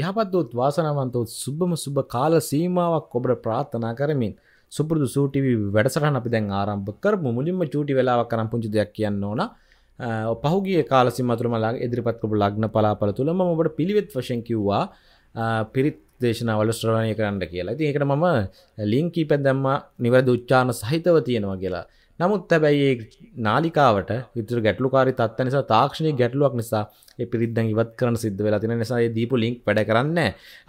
යහපත්වොත් වාසනාවන්තවත් සුබම සුබ කාල සීමාවක් ඔබට ප්‍රාර්ථනා කරමින් සුපුරදු සූටිවි වැඩසටහන අපි දැන් ආරම්භ කරමු මුලින්ම චූටි වෙලාවක් කරන් පුංචි දෙයක් කියන්න ඕන පහුගිය කාල සීමාතුරමලා ඉදිරිපත් කරපු ලග්න පලාපල තුල මම ඔබට පිළිවෙත් වශයෙන් කිව්වා පිරිත් දේශනාවල ශ්‍රවණය කරන්න කියලා. ඉතින් ඒකට මම ලින්ක් කීපයක් දැම්මා නිවැරදි උච්චාරණ සහිතව තියෙනවා කියලා. නමුත් තැබැයි නාලිකාවට විතුර ගැටලුකාරි තත්ව නිසා තාක්ෂණය ගැටලුවක් නිසා පිරිද්දන් ඉවත් කරන සිද්ධ වෙලා තින නිසා දීපු ලින්ක් වැඩ කරන්න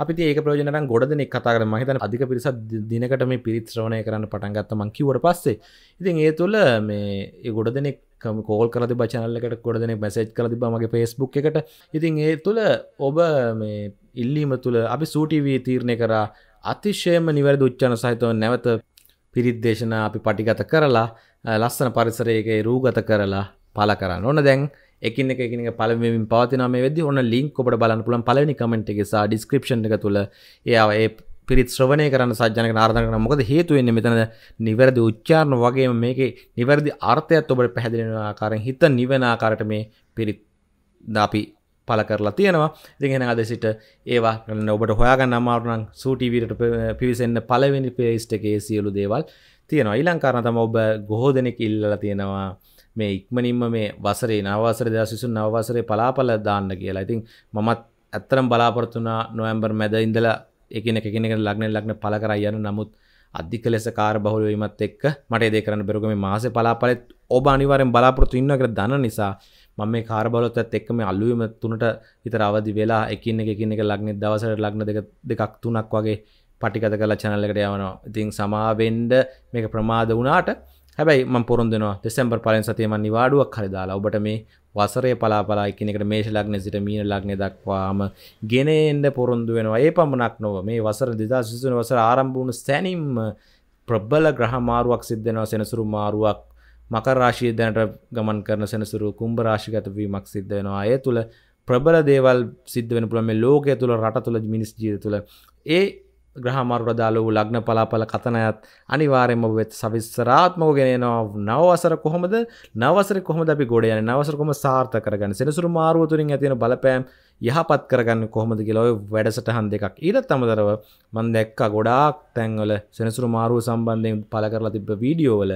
අපි ඒක ප්‍රෝජනට ගොඩ දෙනෙක් කතාර මහිතන අධික පිරිස දිනකට මේ පිරිත්ශ්‍රවණය කරන්න පටන්ගත්ත මංකිවට පස්සේ ඉතින් ඒ තුළ මේ ගොඩ දෙනෙක් කෝල් කරද බචනල්ලකට ගොඩ දෙනෙක් මැසේජ් කර බමගේ පෙස්බුක් එකට ඉතින් ඒ තුළ ඔබ මේ ඉල්ලීම තුළ අපි සූටිවී තීරණය කරා අතිශයම නිවැරදි උච්චන සහිතව නැවත පිරිද්දේශන අපි පටිගත කරලා ලස්සන පරිසරයගේ රූගත කරලා පල කරන්න ඕන දැන් එකන එක පලමින් පවතිනම වෙද ඔන්න ලින්ක් ඔබට බලන්න පුළන් පලනි කමෙන්ට් එක සා ඩිස්ක්‍රපෂන් එක තුළ ඒයා ඒ පිරිත් ශ්‍රවණය කරන්න සජ්ජනක නාර්ධකන මොකද හේතුවෙන්නේ මෙතන නිවැරදි උච්චාරණ වගේ මේක නිවැරදි අර්ථයත් ඔබට පැහැදිලෙන ආකාරයෙන් හිත නිවෙන ආකාරයට මේ පිරිත් දාපි පල කරලා තියෙනවා දෙගෙන අද සිට ඒවා ඔබට හොයාගන්න අමාරුනම් සූටීවීරට පිවිසෙන්න්න පලවෙනි පේස්ට එකේ සියලු දේවල් තියෙනවා ඊලංකාරන තම ඔබ ගොහෝ දෙනෙක් ඉල්ලලා තියෙනවා මේ ඉක්මනින්ම මේ වසරේ නවසර දසිසුන් නවසරේ පලාපල දාන්න කියලා ඉතින් මමත් ඇත්තරම් බලාපොරත්තුනා නොවම්බර් මැද ඉඳලා එකන එකෙනෙක ලක්න ලක්න පල කරයන්න නමුත් අධික ලෙස කාර බහුලවීමත් එක් මට දේ කරන්න බෙරුගම මාස පලාපලත් ඔබ අනිවරෙන් බලාපොරත්තු ඉන්න කර දන්න නිසා මම මේ කාරබලොත්තත් එක්කම අල්ලුවීම තුනට විතර අවදි වෙලා එකින් එක එකන එක ලක්නෙ දවසට ලක්න දෙකක් තුනක් වගේ පටිකත කල චනල්ලකට යවනවා ඉතින් සමාවෙන්ඩ මේක ප්‍රමාද වනාට හැබයි ම පොරන්දන දෙෙසම්බර් පලෙන් සතියම නිවාඩුවක් හරිදාලා ඔබට මේ වසරේ පලාපලා එකනෙකට මේෂ ලක්න සිට මීන ලක්නෙ දක්වාම ගෙනෙන්ඩ පොරොන්දු වෙනවා ඒ පමණක් නොව මේ වසර දෙදා සිසුන වසර ආරම්භුණු සැනිම් ප්‍රබ්බල ග්‍රහ මාරුවක් සිද්ධනවා සෙනසුරු මාරුවක් මකරාශී දැනට ගමන් කරන සෙනසුරු කුම්භ රාශිගතවීමක් සිද්ධ වෙනවා අය තුළ ප්‍රබල දේවල් සිද්ධ වෙන පුළම ලෝකය තුළ රට තුළ මිනිස් ජීත තුළ ඒ ග්‍රහමර්ගදාල වූ ලග්න පලාපල කතනයත් අනිවාරෙන්ම වෙත් සවිස්සරාත්මක ගෙනනවා නවසර කොහොමද නවසර කොහොමද අපි ගොඩ යන නවසරකොම සාර්ථ කරගන්න සෙනසුරු මාරුව තුරින් ඇතින බලපෑම් යහපත් කරගන්න කොහොමද කියලා ඔය වැඩසටහන් දෙකක් ඊටත් අමතරව මම දැක්කා ගොඩාක් තැන්වල සෙනසුරු මාරුව සම්බන්ධයෙන් පළ කරලා තිබ්බ වීඩියෝ වල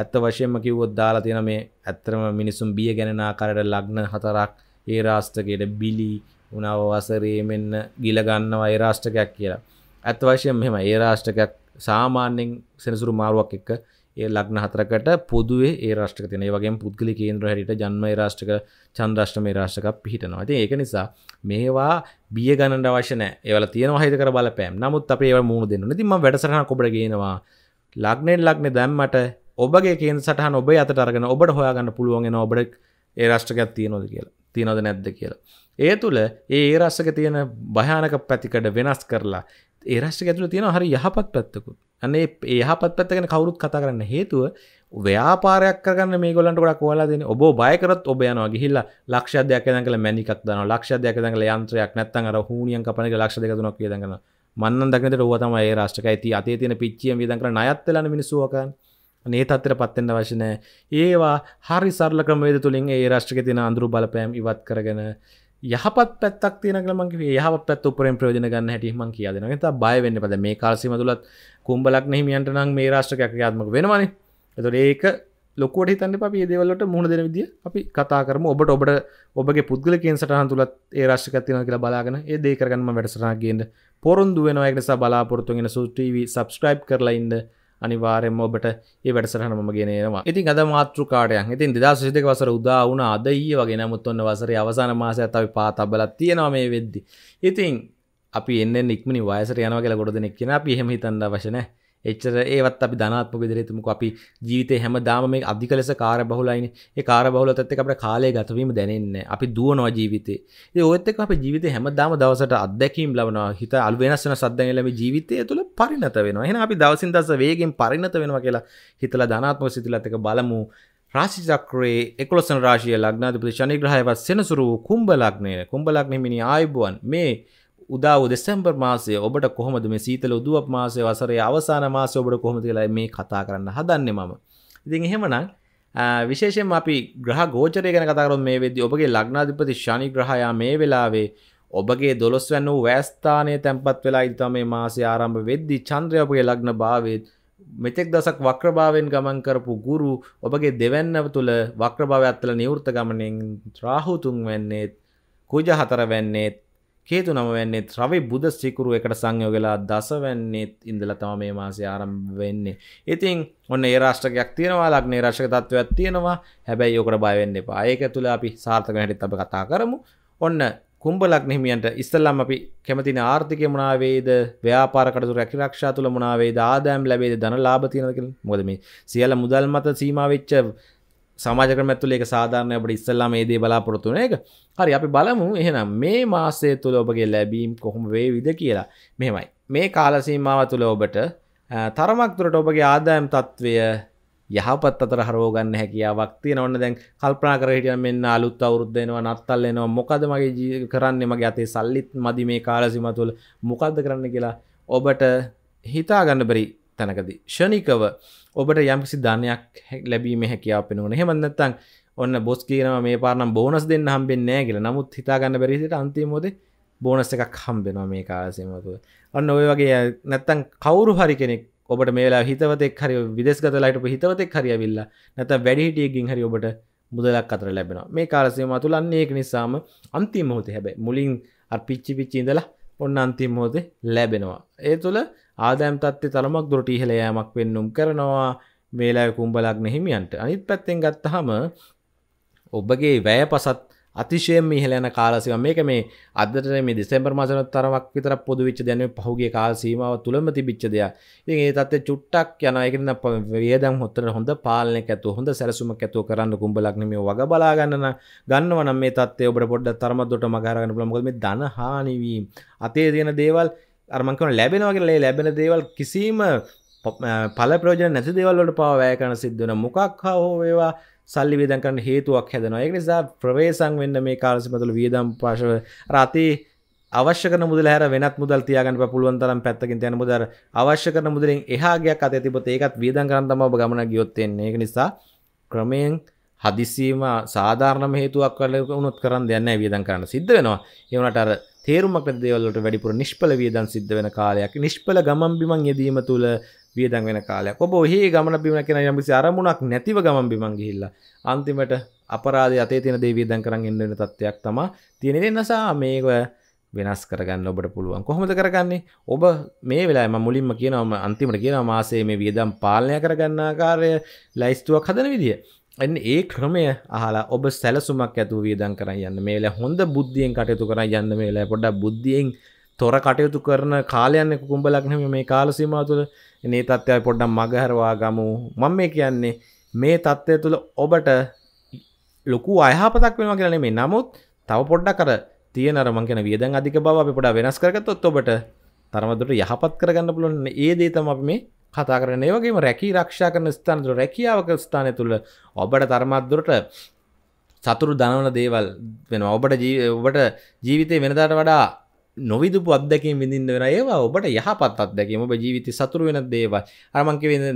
ඇත්ත වශයෙන්ම කිව්වොත් දාලා තියෙන මේ ඇත්තම මිනිසුන් බිය ගැනන ආකාරයට ලග්න හතරක් ඒ රාෂ්ට්‍රකයට බිලි උනව වසරේ මෙන්න ගිල ගන්නවා ඒ රාෂ්ට්‍රකයක් කියලා. ඇත් වශයෙන් මෙම ඒ රාෂ්ටකයක් සාමාන්‍යෙන් සෙනසුරු මාරුවක් එක්ක ඒ ලක්න හතරකට පොදුවේ ඒ රාෂ්ටක තින වගේ පුද්ගලි කේන්ද්‍ර හැට ජන්ම රාෂ්ටක චන්ද්‍රශ්ටම රාෂ්ටක පිහිටනවා ති ඒක නිසා මේවා බිය ගණඩ වශන ඒවල තියන හහිතක බල පෑම් නමුත් අපේ ඒව මුණ දෙන්න තිම වැඩසරහ කොබට ගෙනවා ලක්නෙන් ලක්නෙ දැම්මට ඔබගේ කේන් සටහන ඔබ අතරගෙන ඔබට හොයාගන්න පුළුවන්ගෙන ඔබට ඒ රාෂ්ටකයක් තියනොද කියලා තියනොද නැද්ද කියලා. ඒ තුළ ඒ රස්සක තියෙන භයානක පැතිකට වෙනස් කරලා ඒරශ්ට ඇතුල තියෙන හරි යහපත් පැත්තකුත් අන්නේ ඒහපත් පැත්තගෙන කවුරුත් කතා කරන්න හේතුව ව්‍යාපාරයක් කරන්න මේ ගොලන්ට ගොඩක් ෝලා දෙන ඔබ බයකරත් ඔබ යනවා ගිහිල්ලා ලක්ෂදයක් දකල මැනිකක් දන ලක්ෂදයක් දකල යන්ත්‍රයක් නැත්තන් අර හූනියන් කපනක ලක්ෂ දෙක තුනක් කියදගෙන මන්න දක්නට ඔවතම ඒ රාෂ්ටක ඇති අතේ තියෙන පිච්චියම් විදකර අයත්තලන මිනිසුවකන් නේ තත්තර පත්තෙන්ට වශනය ඒවා හරි සරල ක්‍රමේද තුළින් ඒ රාෂ්ටක තින අඳුරු බලපෑම් ඉවත් කරගෙන යහපත් පැත්තක් තියනකලමගේ යහ පැත් උපරෙන් ප්‍රයෝජන ගන්න හැටීම කියදෙන ත බයවෙන්න පද මේ කාල්සිම තුලත් කුම්ඹලක් නහිමියන්ට නම් මේ රාශ්‍රකයක්යාත්මක වෙනවාන එතුට ඒක ලොකොට හිතන්න පි දේවල්ලට මුහුණ දෙන විදිිය අපි කතා කරම ඔබට ඔබට ඔබගේ පුද්ගලකෙන් සටහන් තුළත් ඒ රශ්කතින කියලා බලාගෙන ඒ දේකරගන්නම වැඩසරනාගේන්න පොරුන්දුවෙනවායකනිසා බලාපොරතුගෙන සුටව සබස්ක්‍රයිබ් කරලයින්න අනිවාරෙන් ඔබට ඒ වැඩසටහන මම ගෙනවා ඉතින් අද මාතෘකාටයක් ඉතින් දෙදස් සිදක වසර උදා වුණ අද ඊ වගේ නමුත් ඔන්න වසර අවසාන මාසය තවි පාතබලත් තියෙනවා මේ වෙද්දි ඉතින් අපි එන්න ඉක්මනි වයසර යනවා කියලා ගොඩ දෙනෙක් කියෙන අපි හෙම හිතන්න වශනෑ එච්චර ඒවත් අපි ධනාත්මක විදිරේතුමක අපි ජීවිතය හැම දාම මේ අධික ලෙස කාර බහුලයින ඒ කාර බහුලතත් එක්ක අපිට කාලය ගතවීම දැනෙන්න අපි දුවනවා ජීවිතේ ඉතින් ඔයත් එක්ක අපි ජීවිතේ හැමදාම දවසට අත්දැකීම් ලබනවා හිත අලු වෙනස් වෙන සද්දන් ලැබී ජීවිතය තුළ පරිණත වෙනවා එහෙනම් අපි දවසින් දවස වේගෙන් පරිණත වෙනවා කියලා හිතලා ධනාත්මක සිතිලත් එක්ක බලමු රාශි චක්‍රයේ 11 වන රාශිය ලග්නාධිපති ශනි ග්‍රහයවත් සෙනසුරු වූ කුම්භ ලග්නය කුම්භ ලග්නෙ මිනි ආයුබෝවන් මේ උදාව දෙසැම්බර් මාසය ඔබට කොහොමද මේ සීතල උදුවක් මාසය වසරේ අවසාන මාසය ඔබට කොහොමද කියලා මේ කතා කරන්න හදන්නේ මම. ඉතින් එහෙමනම් විශේෂයෙන්ම අපි ග්‍රහ ගෝචරය ගැන කතා කරොත් මේ වෙද්දී ඔබගේ ලග්නාධිපති ශනි ග්‍රහයා මේ වෙලාවේ ඔබගේ 12 වෙනි වෑස්ථානයේ තැන්පත් වෙලා ඉඳලා මේ මාසය ආරම්භ වෙද්දී චන්ද්‍රය ඔබගේ ලග්න භාවයේ මෙතෙක් දසක් වක්‍රභාවෙන් ගමන් කරපු ගුරු ඔබගේ දෙවැන්නව තුළ වක්‍රභාව ඇත්තල නිවෘත ගමනෙන් රාහුතුන් වෙන්නේත් කුජ හතර වෙන්නේත් හේතු නමවැන්නේ ්‍රවයි බුද සිකුරු එකට සංයෝගලා දසවැන්නේත් ඉඳල තම මේ මාසේ ආරම් වෙන්නේ. ඉතින් ඔන්න ඒරාෂ්ටකයක් තියෙනවා ලක්නේ රශක තත්ත්වයක් තියෙනවා හැබැයි යෝකට බයවෙන්න එපා ඒක තුළ අපි සාර්ථක හැටිත් අප කතා කරමු ඔන්න කුම්ඹලක් නහිමියන්ට ඉස්සල්ලම් අපි කැමතින ආර්ථික මනාවේද ව්‍යාපාරකටතු රැකිරක්ෂා තුළ මනාවේ ආදායම් ලැබේද දන ලාභතියනක මොදම සියල මුදල් මත සීමවෙච්ච සමාජකම ඇතුල එක සාධාරණය අපට ඉස්සල්ලා මේ දේ බලාපොරොත්තුන එක හරි අපි බලමු එහෙනම් මේ මාසය තුළ ඔබගේ ලැබීම් කොහොම වේවිද කියලා මෙමයි මේ කාලසීමාව තුළ ඔබට තරමක් තුරට ඔබගේ ආදායම් තත්ත්වය යහපත් අතර හරෝගන්න හැකියාවක් තියෙන ඔන්න දැන් කල්පනා කර හිටිය මෙන්න අලුත් අවුරුද්දෙනවා නත්තල්ලෙනවා මොකද මගේ ජී කරන්නේ මගේ අතේ සල්ලිත් මදි මේ කාලසිම තුළ මොකද්ද කරන්න කියලා ඔබට හිතාගන්න බැරි තැනකදී ෂණිකව ඔබට යම්කිසි ධනයක් ලැබීම හැකියාව පෙනුවන හෙමන්නත්තං ඔන්න බොස් කියනම මේ පාරනම් බෝනස් දෙන්න හම්බෙන්නෑ කියලා නමුත් හිතාගන්න බැරිසිට අන්තිමෝදේ බෝනස් එකක් හම්බෙනවා මේ කාලසයමතුව ඔන්න ඔය වගේ නැත්තං කවුරු හරි කෙනෙක් ඔබට මේලා හිතවතෙක් හරි විදෙස්ගතලයිට හිතවතෙක් හරියවිල්ලා නැත වැඩිහිටියගින් හරි ඔබට මුදලක් අතර ලැබෙන මේ කාලසයම තුළන්නේ ඒක නිසාම අන්තිමහොත හැබැ මුලින් අ පිච්චි පිච්චිඳලා ඔන්න අන්තිම්මෝදේ ලැබෙනවා. ඒ තුළ ආදෑම් තත්ති තරමක් දුරට ඉහළයෑමක් පෙන්නුම් කරනවා මේලාය කුම්ඹලක් නැහිමියන්ට අනිත් පැත්තෙන් ගත්තහම ඔබගේ වැය පසත් අතිශයෙන් ඉහල යන කාලසිව මේක මේ අදට මේ දෙසෙම්බර් මාසන තරමක් විතර පොදු විච්ච දැන පහුගේ කාල සීමාව තුළම තිබිච්ච දෙයක් ඉතින් ඒ තත්ත්වය චුට්ටක් යනවා ඒක නම් වේදම් හොත්තට හොඳ පාලනයක් ඇතුව හොඳ සැලසුමක් ඇතුව කරන්න කුඹලක් නෙමෙයි වග බලා ගන්න ගන්නව නම් මේ තත්ත්වය ඔබට පොඩ්ඩක් තරමක් දුරට මග හරගන්න පුළුවන් මොකද මේ ධන හානි වීම අතේ තියෙන දේවල් අරමංකන ලැබෙනවා කියලා ලැබෙන දේවල් කිසිම පල ප්‍රෝජන නැති දේවල්ලට පවා වැෑකන සිද්ධන මොකක් හෝ ඒවා සල්ලි වේදන් කරන්න හේතුවක් හැදනවා ඒ නිසා ප්‍රවේසං වෙන්න මේ කාලසිමතුළ වියදම් පාශව රතේ අවශ්‍යක මුදල හැර වෙනත් මුදල් තියාගන්න පුළුවන් තරම් පැත්තකින් යන මුදල් අවශ්‍ය කරන මුදලින් එහා ගයක් අතේ තිබොත් ඒකත් වියදම් කරන් තමයි ඔබ ගමන ගියොත් එන්නේ ඒක නිසා ක්‍රමයෙන් හදිසියම සාධාරණම හේතුවක් වල වුණොත් කරන් දෙයක් නැහැ වියදම් කරන්න සිද්ධ වෙනවා ඒ වුණාට අර තේරුමක් නැති දේවල් වලට වැඩිපුර නිෂ්පල වියදම් සිද්ධ වෙන කාලයක් නිෂ්පල ගමන් බිමන් යෙදීම තුළ වියදන් වෙන කාලයක් ඔබ ඔහි ගමන බිම කෙන යම්කිසි අරමුණක් නැතිව ගමන් බිමන් ගිහිල්ලා අන්තිමට අපරාධය අතේ තියෙන දේ වියදම් කරන් එන්න වෙන තත්ත්වයක් තමයි තියෙන්නේ නිසා මේක වෙනස් කරගන්න ඔබට පුළුවන් කොහොමද කරගන්නේ ඔබ මේ වෙලා ම මුලින්ම කියනවම අන්තිමට කියනවා මාසේ මේ වියදම් පාලනය කරගන්න ආකාරය ලයිස්තුවක් හදන විදිිය එන්න ඒ ක්‍රමය අහලා ඔබ සැලසුමක් ඇතුව වියදන් කරන්න යන්න මේල හොඳ බුද්ධියෙන් කටයුතු කර යන්න මේලා පොඩ බුද්ධියෙන් තොර කටයුතු කරන කාලයන්න කුම්ඹලක්නම මේ කාලසීමා තුළ මේ තත්ත්වය පොඩ්ඩම් මගහරවා ගමු මම මේ කියන්නේ මේ තත්ත්වය තුළ ඔබට ලොකු අයහපතක් වෙනවා කියලා නෙමෙයි නමුත් තව පොඩ්ඩක් අර තියෙන අර මං කියන වියදම් අධික බව අපි පොඩ්ඩක් වෙනස් කරගත්තොත් ඔබට තරමදුරට යහපත් කරගන්න පුළුවන් ඒ දේ තමයි අපි මේ කතා කරන ඒ වගේම රැකී ආරක්ෂා කරන ස්ථාන තුළ රැකියාව කරන ස්ථානය තුළ ඔබට තරමදුරට සතුරු දනවන දේවල් වෙනවා ඔබට ඔබට ජීවිතේ වෙනදාට වඩා නොවිදුපු අත්දැකින් විඳින්න වෙන ඒවා ඔබට යහපත් අත්දැකීම ඔබ ජීවිතය සතුරු වෙන දේවල් අර මං කිව්වේ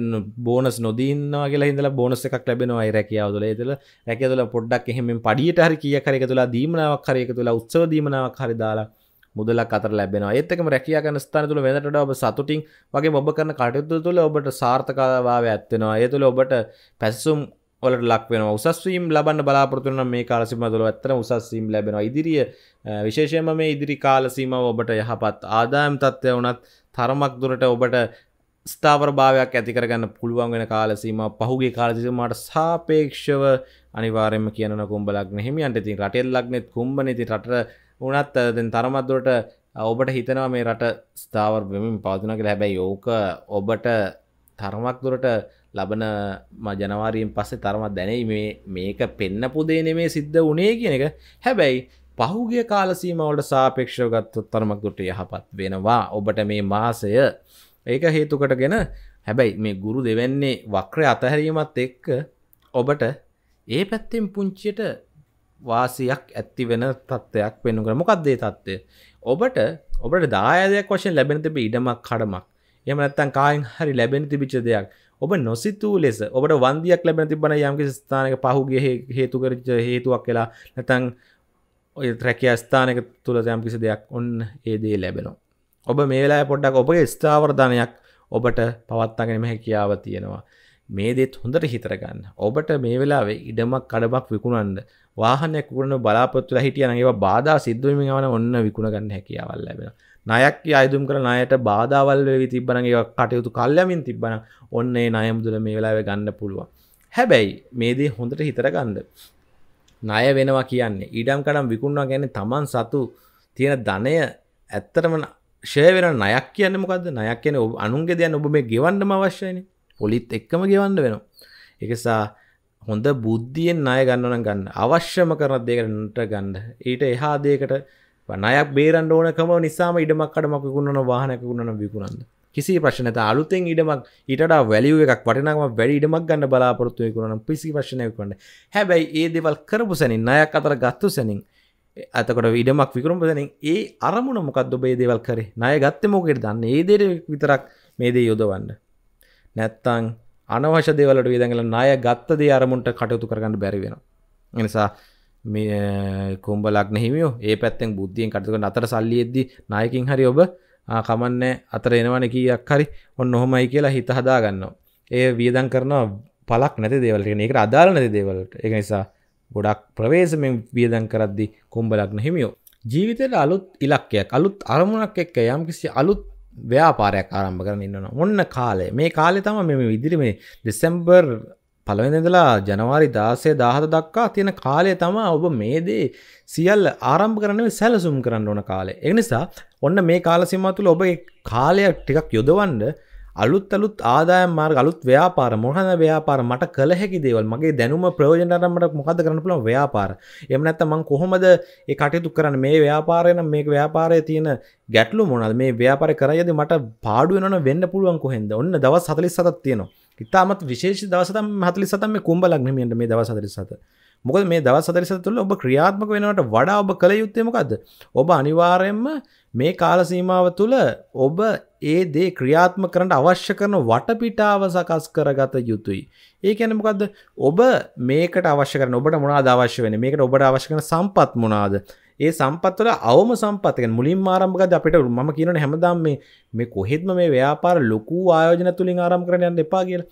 බෝනස් නොදීන්නවා කියලා හින්දලා බෝනස් එකක් ලැබෙනවා ඒ රැකියාව තුළ ඒ තුළ රැකියාව තුළ පොඩ්ඩක් එහෙමෙන් පඩියට හරි කීයක් හරි එක තුලා දීමනාවක් හරි එක තුලා උත්සව දීමනාවක් හරි දාලා මුදලක් අතර ලැබෙනවා ඒත් එකම රැකියා කරන ස්ථාන තුළ වෙනට ඔබ සතුටින් වගේ ඔබ කරන කටයුතු තුළ ඔබට සාර්ථකතාවය ඇත් වෙනවා ඒ තුළ ඔබට පැසසුම් ඔලට ලක්වෙන උසස්වීම් ලබන්න බලාපොරතුන මේ කාලසිම තුළ ඇත්තන උසස්වීම් ලැබෙන ඉදිරිිය විශේෂයම මේ ඉදිරි කාලසීම ඔබට යහපත් ආදායම් තත්ත්වය වනත් තරමක් දුරට ඔබට ස්ථාවර භාවයක් ඇතිකරගන්න පුළුවන් වෙන කාලසීම පහුගේ කාලසිීමට සාපේක්ෂව අනිවාරෙන්ම කියන කුම්ඹලක් නෙහිමියන්ට ඉතින් රටෙල්ලක්නෙත් කුම්ඹනති රට උනත් දෙන් තරමත්දුවට ඔබට හිතනවා මේ රට ස්ථාවර් වෙමින් පාතිනක හැබැයි යෝක ඔබට තරමක් දුරට ලබන ජනවාරීෙන් පස්සේ තරමත් දැනයි මේ මේක පෙන්න පුදේ නෙමේ සිද්ධ වනේ කියන එක හැබැයි පහුගේ කාලසීමවලට සාපේක්ෂව ගත්තොත් තරමක්ගොට යහපත් වෙනවා ඔබට මේ මාසය ඒක හේතුකටගෙන හැබැයි මේ ගුරු දෙවැන්නේ වක්‍ර අතහැරීමත් එක්ක ඔබට ඒ පැත්තෙන් පුංචියට වාසියක් ඇත්ති වෙන තත්ත්වයක් වෙනු කර මොකක්දේ තත්ත්වය ඔබට ඔබට දායදයක් වශයෙන් ලැබෙන තිබ ඉඩමක් කඩමක් එම නැත්තන් කායින් හරි ලැබෙන තිබිච දෙයක් ඔබ නොසිතූ ලෙස ඔබට වන්දියක් ලැබෙන තිබන යම්කි ස්ථානක පහුගේ හේතුකරච හේතුවක් කියලා නැතන් ඔය ත්‍රැකිය ස්ථානක තුළ යම්කිසි දෙයක් ඔන්න ඒදේ ලැබෙනවා. ඔබ මේලා පොඩ්ඩක් ඔබගේ ස්ථාවර්ධනයක් ඔබට පවත්තාගෙනම හැකියාව තියෙනවා. මේ දෙත් හොඳට හිතරගන්න. ඔබට මේ වෙලාවේ ඉඩමක් කඩබක් විකුණන්ඩ වාහනයක් වුණ බලාපොත්තුල හිටියනගේ බාධා සිද්ධුවමිවන ඔන්න විකුණගන්න හැකියාවල් ලැබෙන නයක් අයදුම් කර නයට බාධාවල් වෙවි තිබන ඒ කටයුතු කල්යමින් තිබන ඔන්නේ නයමුදුල මේ වෙලාව ගන්න පුළුවන් හැබැයි මේදී හොඳට හිතරගන්න ණය වෙනවා කියන්නේ ඊඩම් කඩම් විකුණවා ගැන තමන් සතු තියෙන ධනය ඇත්තටම ෂය වෙන ණයක් කියන්නේ මොකද්ද ණයක් කියන්නේ ඔබ අනුන්ගේ දෙයක් ඔබ මේ ගෙවන්නම අවශ්‍යයිනේ පොලිත් එක්කම ගෙවන්න වෙනවා ඒක නිසා හොඳ බුද්ධියෙන් ණය ගන්න නම් ගන්න අවශ්‍යම කරන දෙයකට ගන්න ඊට එහා දෙයකට නයක් බේරන් ඕනකම නිසාම ඉඩමක් කඩමක් ගුණන වාහනක ගුණන විකුණන්න කිසි ප්‍රශ්නත අලුතෙන් ඉඩමක් ඉට වැලිුව එකක් වටනම වැඩ ඉඩමක් ගන්න බලාපොරත්තුවය කුණන පිසි ප්‍රශ්නය කොට හැබැයි ඒ දෙවල් කරපු සැනින් නයක් අතර ගත්තු සැනින් ඇතකට ඉඩමක් විකරුම් සැනින් ඒ අරමුණ මොකක්ද ඔබේ දේවල් කරේ නය ගත්තමෝකට දන්න ඒදේර විතරක් මේදේ යොදවන්න නැත්තං අනවශ දෙවලට විදඟල නාය ගත්තදේ අරමුන්ට කටයුතු කරගන්න බැරිවෙන එනිසා මේ කොම්බ ලක්න හිමියෝ ඒ පැත්තෙන් බුද්ධියෙන් කටක අතර සල්ලි එද්දි නායකින් හරි ඔබ කමන්න අතර එනවන කියක් හරි ඔන්න ඔහොමයි කියලා හිත හදාගන්නවා ඒ වියදන් කරනවා පලක් නැති දේවල්ට ඒක අදාළ නැති දේවල්ට එක නිසා ගොඩක් ප්‍රවේශමෙන් වියදන් කරද්දි කොම්බ ලක්න හිමියෝ ජීවිතයට අලුත් ඉලක්කයක් අලුත් අරමුණක් එක්ක යම් කිසි අලුත් ව්‍යාපාරයක් ආරම්භ කරන ඉන්නවා ඔන්න කාලේ මේ කාලේ තම මෙම විදිරි මේ දෙසැම්බර් පළවෙනිදලා ජනවාරි දාසය දාහත දක්වා තියෙන කාලය තම ඔබ මේදේ සියල් ආරම්භ කරනව සැලසුම් කරන්න ඕන කාලේ එනිසා ඔන්න මේ කාලසිම තුළ ඔබ කාලයක් ටිකක් යොදවන්ඩ අලුත් අලුත් ආදායම් මාර්ග අලුත් ව්‍යාපාර මොහන ව්‍යාපාර මට කළ හැකි දේවල් මගේ දැනුම ප්‍රයෝජනරමට මොකද කරන්න පුළන් ව්‍යාපාර එම නැත්ත මං කොහොමද ඒ කටයුතු කරන්න මේ ව්‍යාපාරයන මේ ව්‍යාපාරය තියෙන ගැටලු මොනල් මේ ව්‍යාපාර කරයද මට පාඩුවනන වෙන්න පුළුවන් කොහෙද ඔන්න දවස් සතලිස් සතත් තියෙනවා ඉතාමත් විශේෂ දවසතම හතලි සතම කුම්ඹ ලක්නමියන්ට මේ දවස හතරි සත මොකද මේ දවස් හතරි සත තුළ ඔබ ක්‍රියාත්මක වෙනවට වඩා ඔබ කළ යුත්තේ මොකද ඔබ අනිවාර්යෙන්ම මේ කාල සීමාව තුළ ඔබ ඒ දේ ක්‍රියාත්ම කරට අවශ්‍ය කරන වටපිටාව සකස් කරගත යුතුයි ඒ කැන මොකද ඔබ මේකට අවශ්‍ය කරන ඔබට මොනාද අවශ්‍ය වෙන මේකට ඔබට අවශ්‍ය කරන සම්පත් මොනාද ඒ සම්පත්වල අවම සම්පතක මුලින් ආරම්භකද අපිට මම කියනට හැමදාම් මේ මේ කොහෙත්ම මේ ව්‍යාපාර ලොකු ආයෝජන තුළින් ආරම් කරනයන්න එපා කියල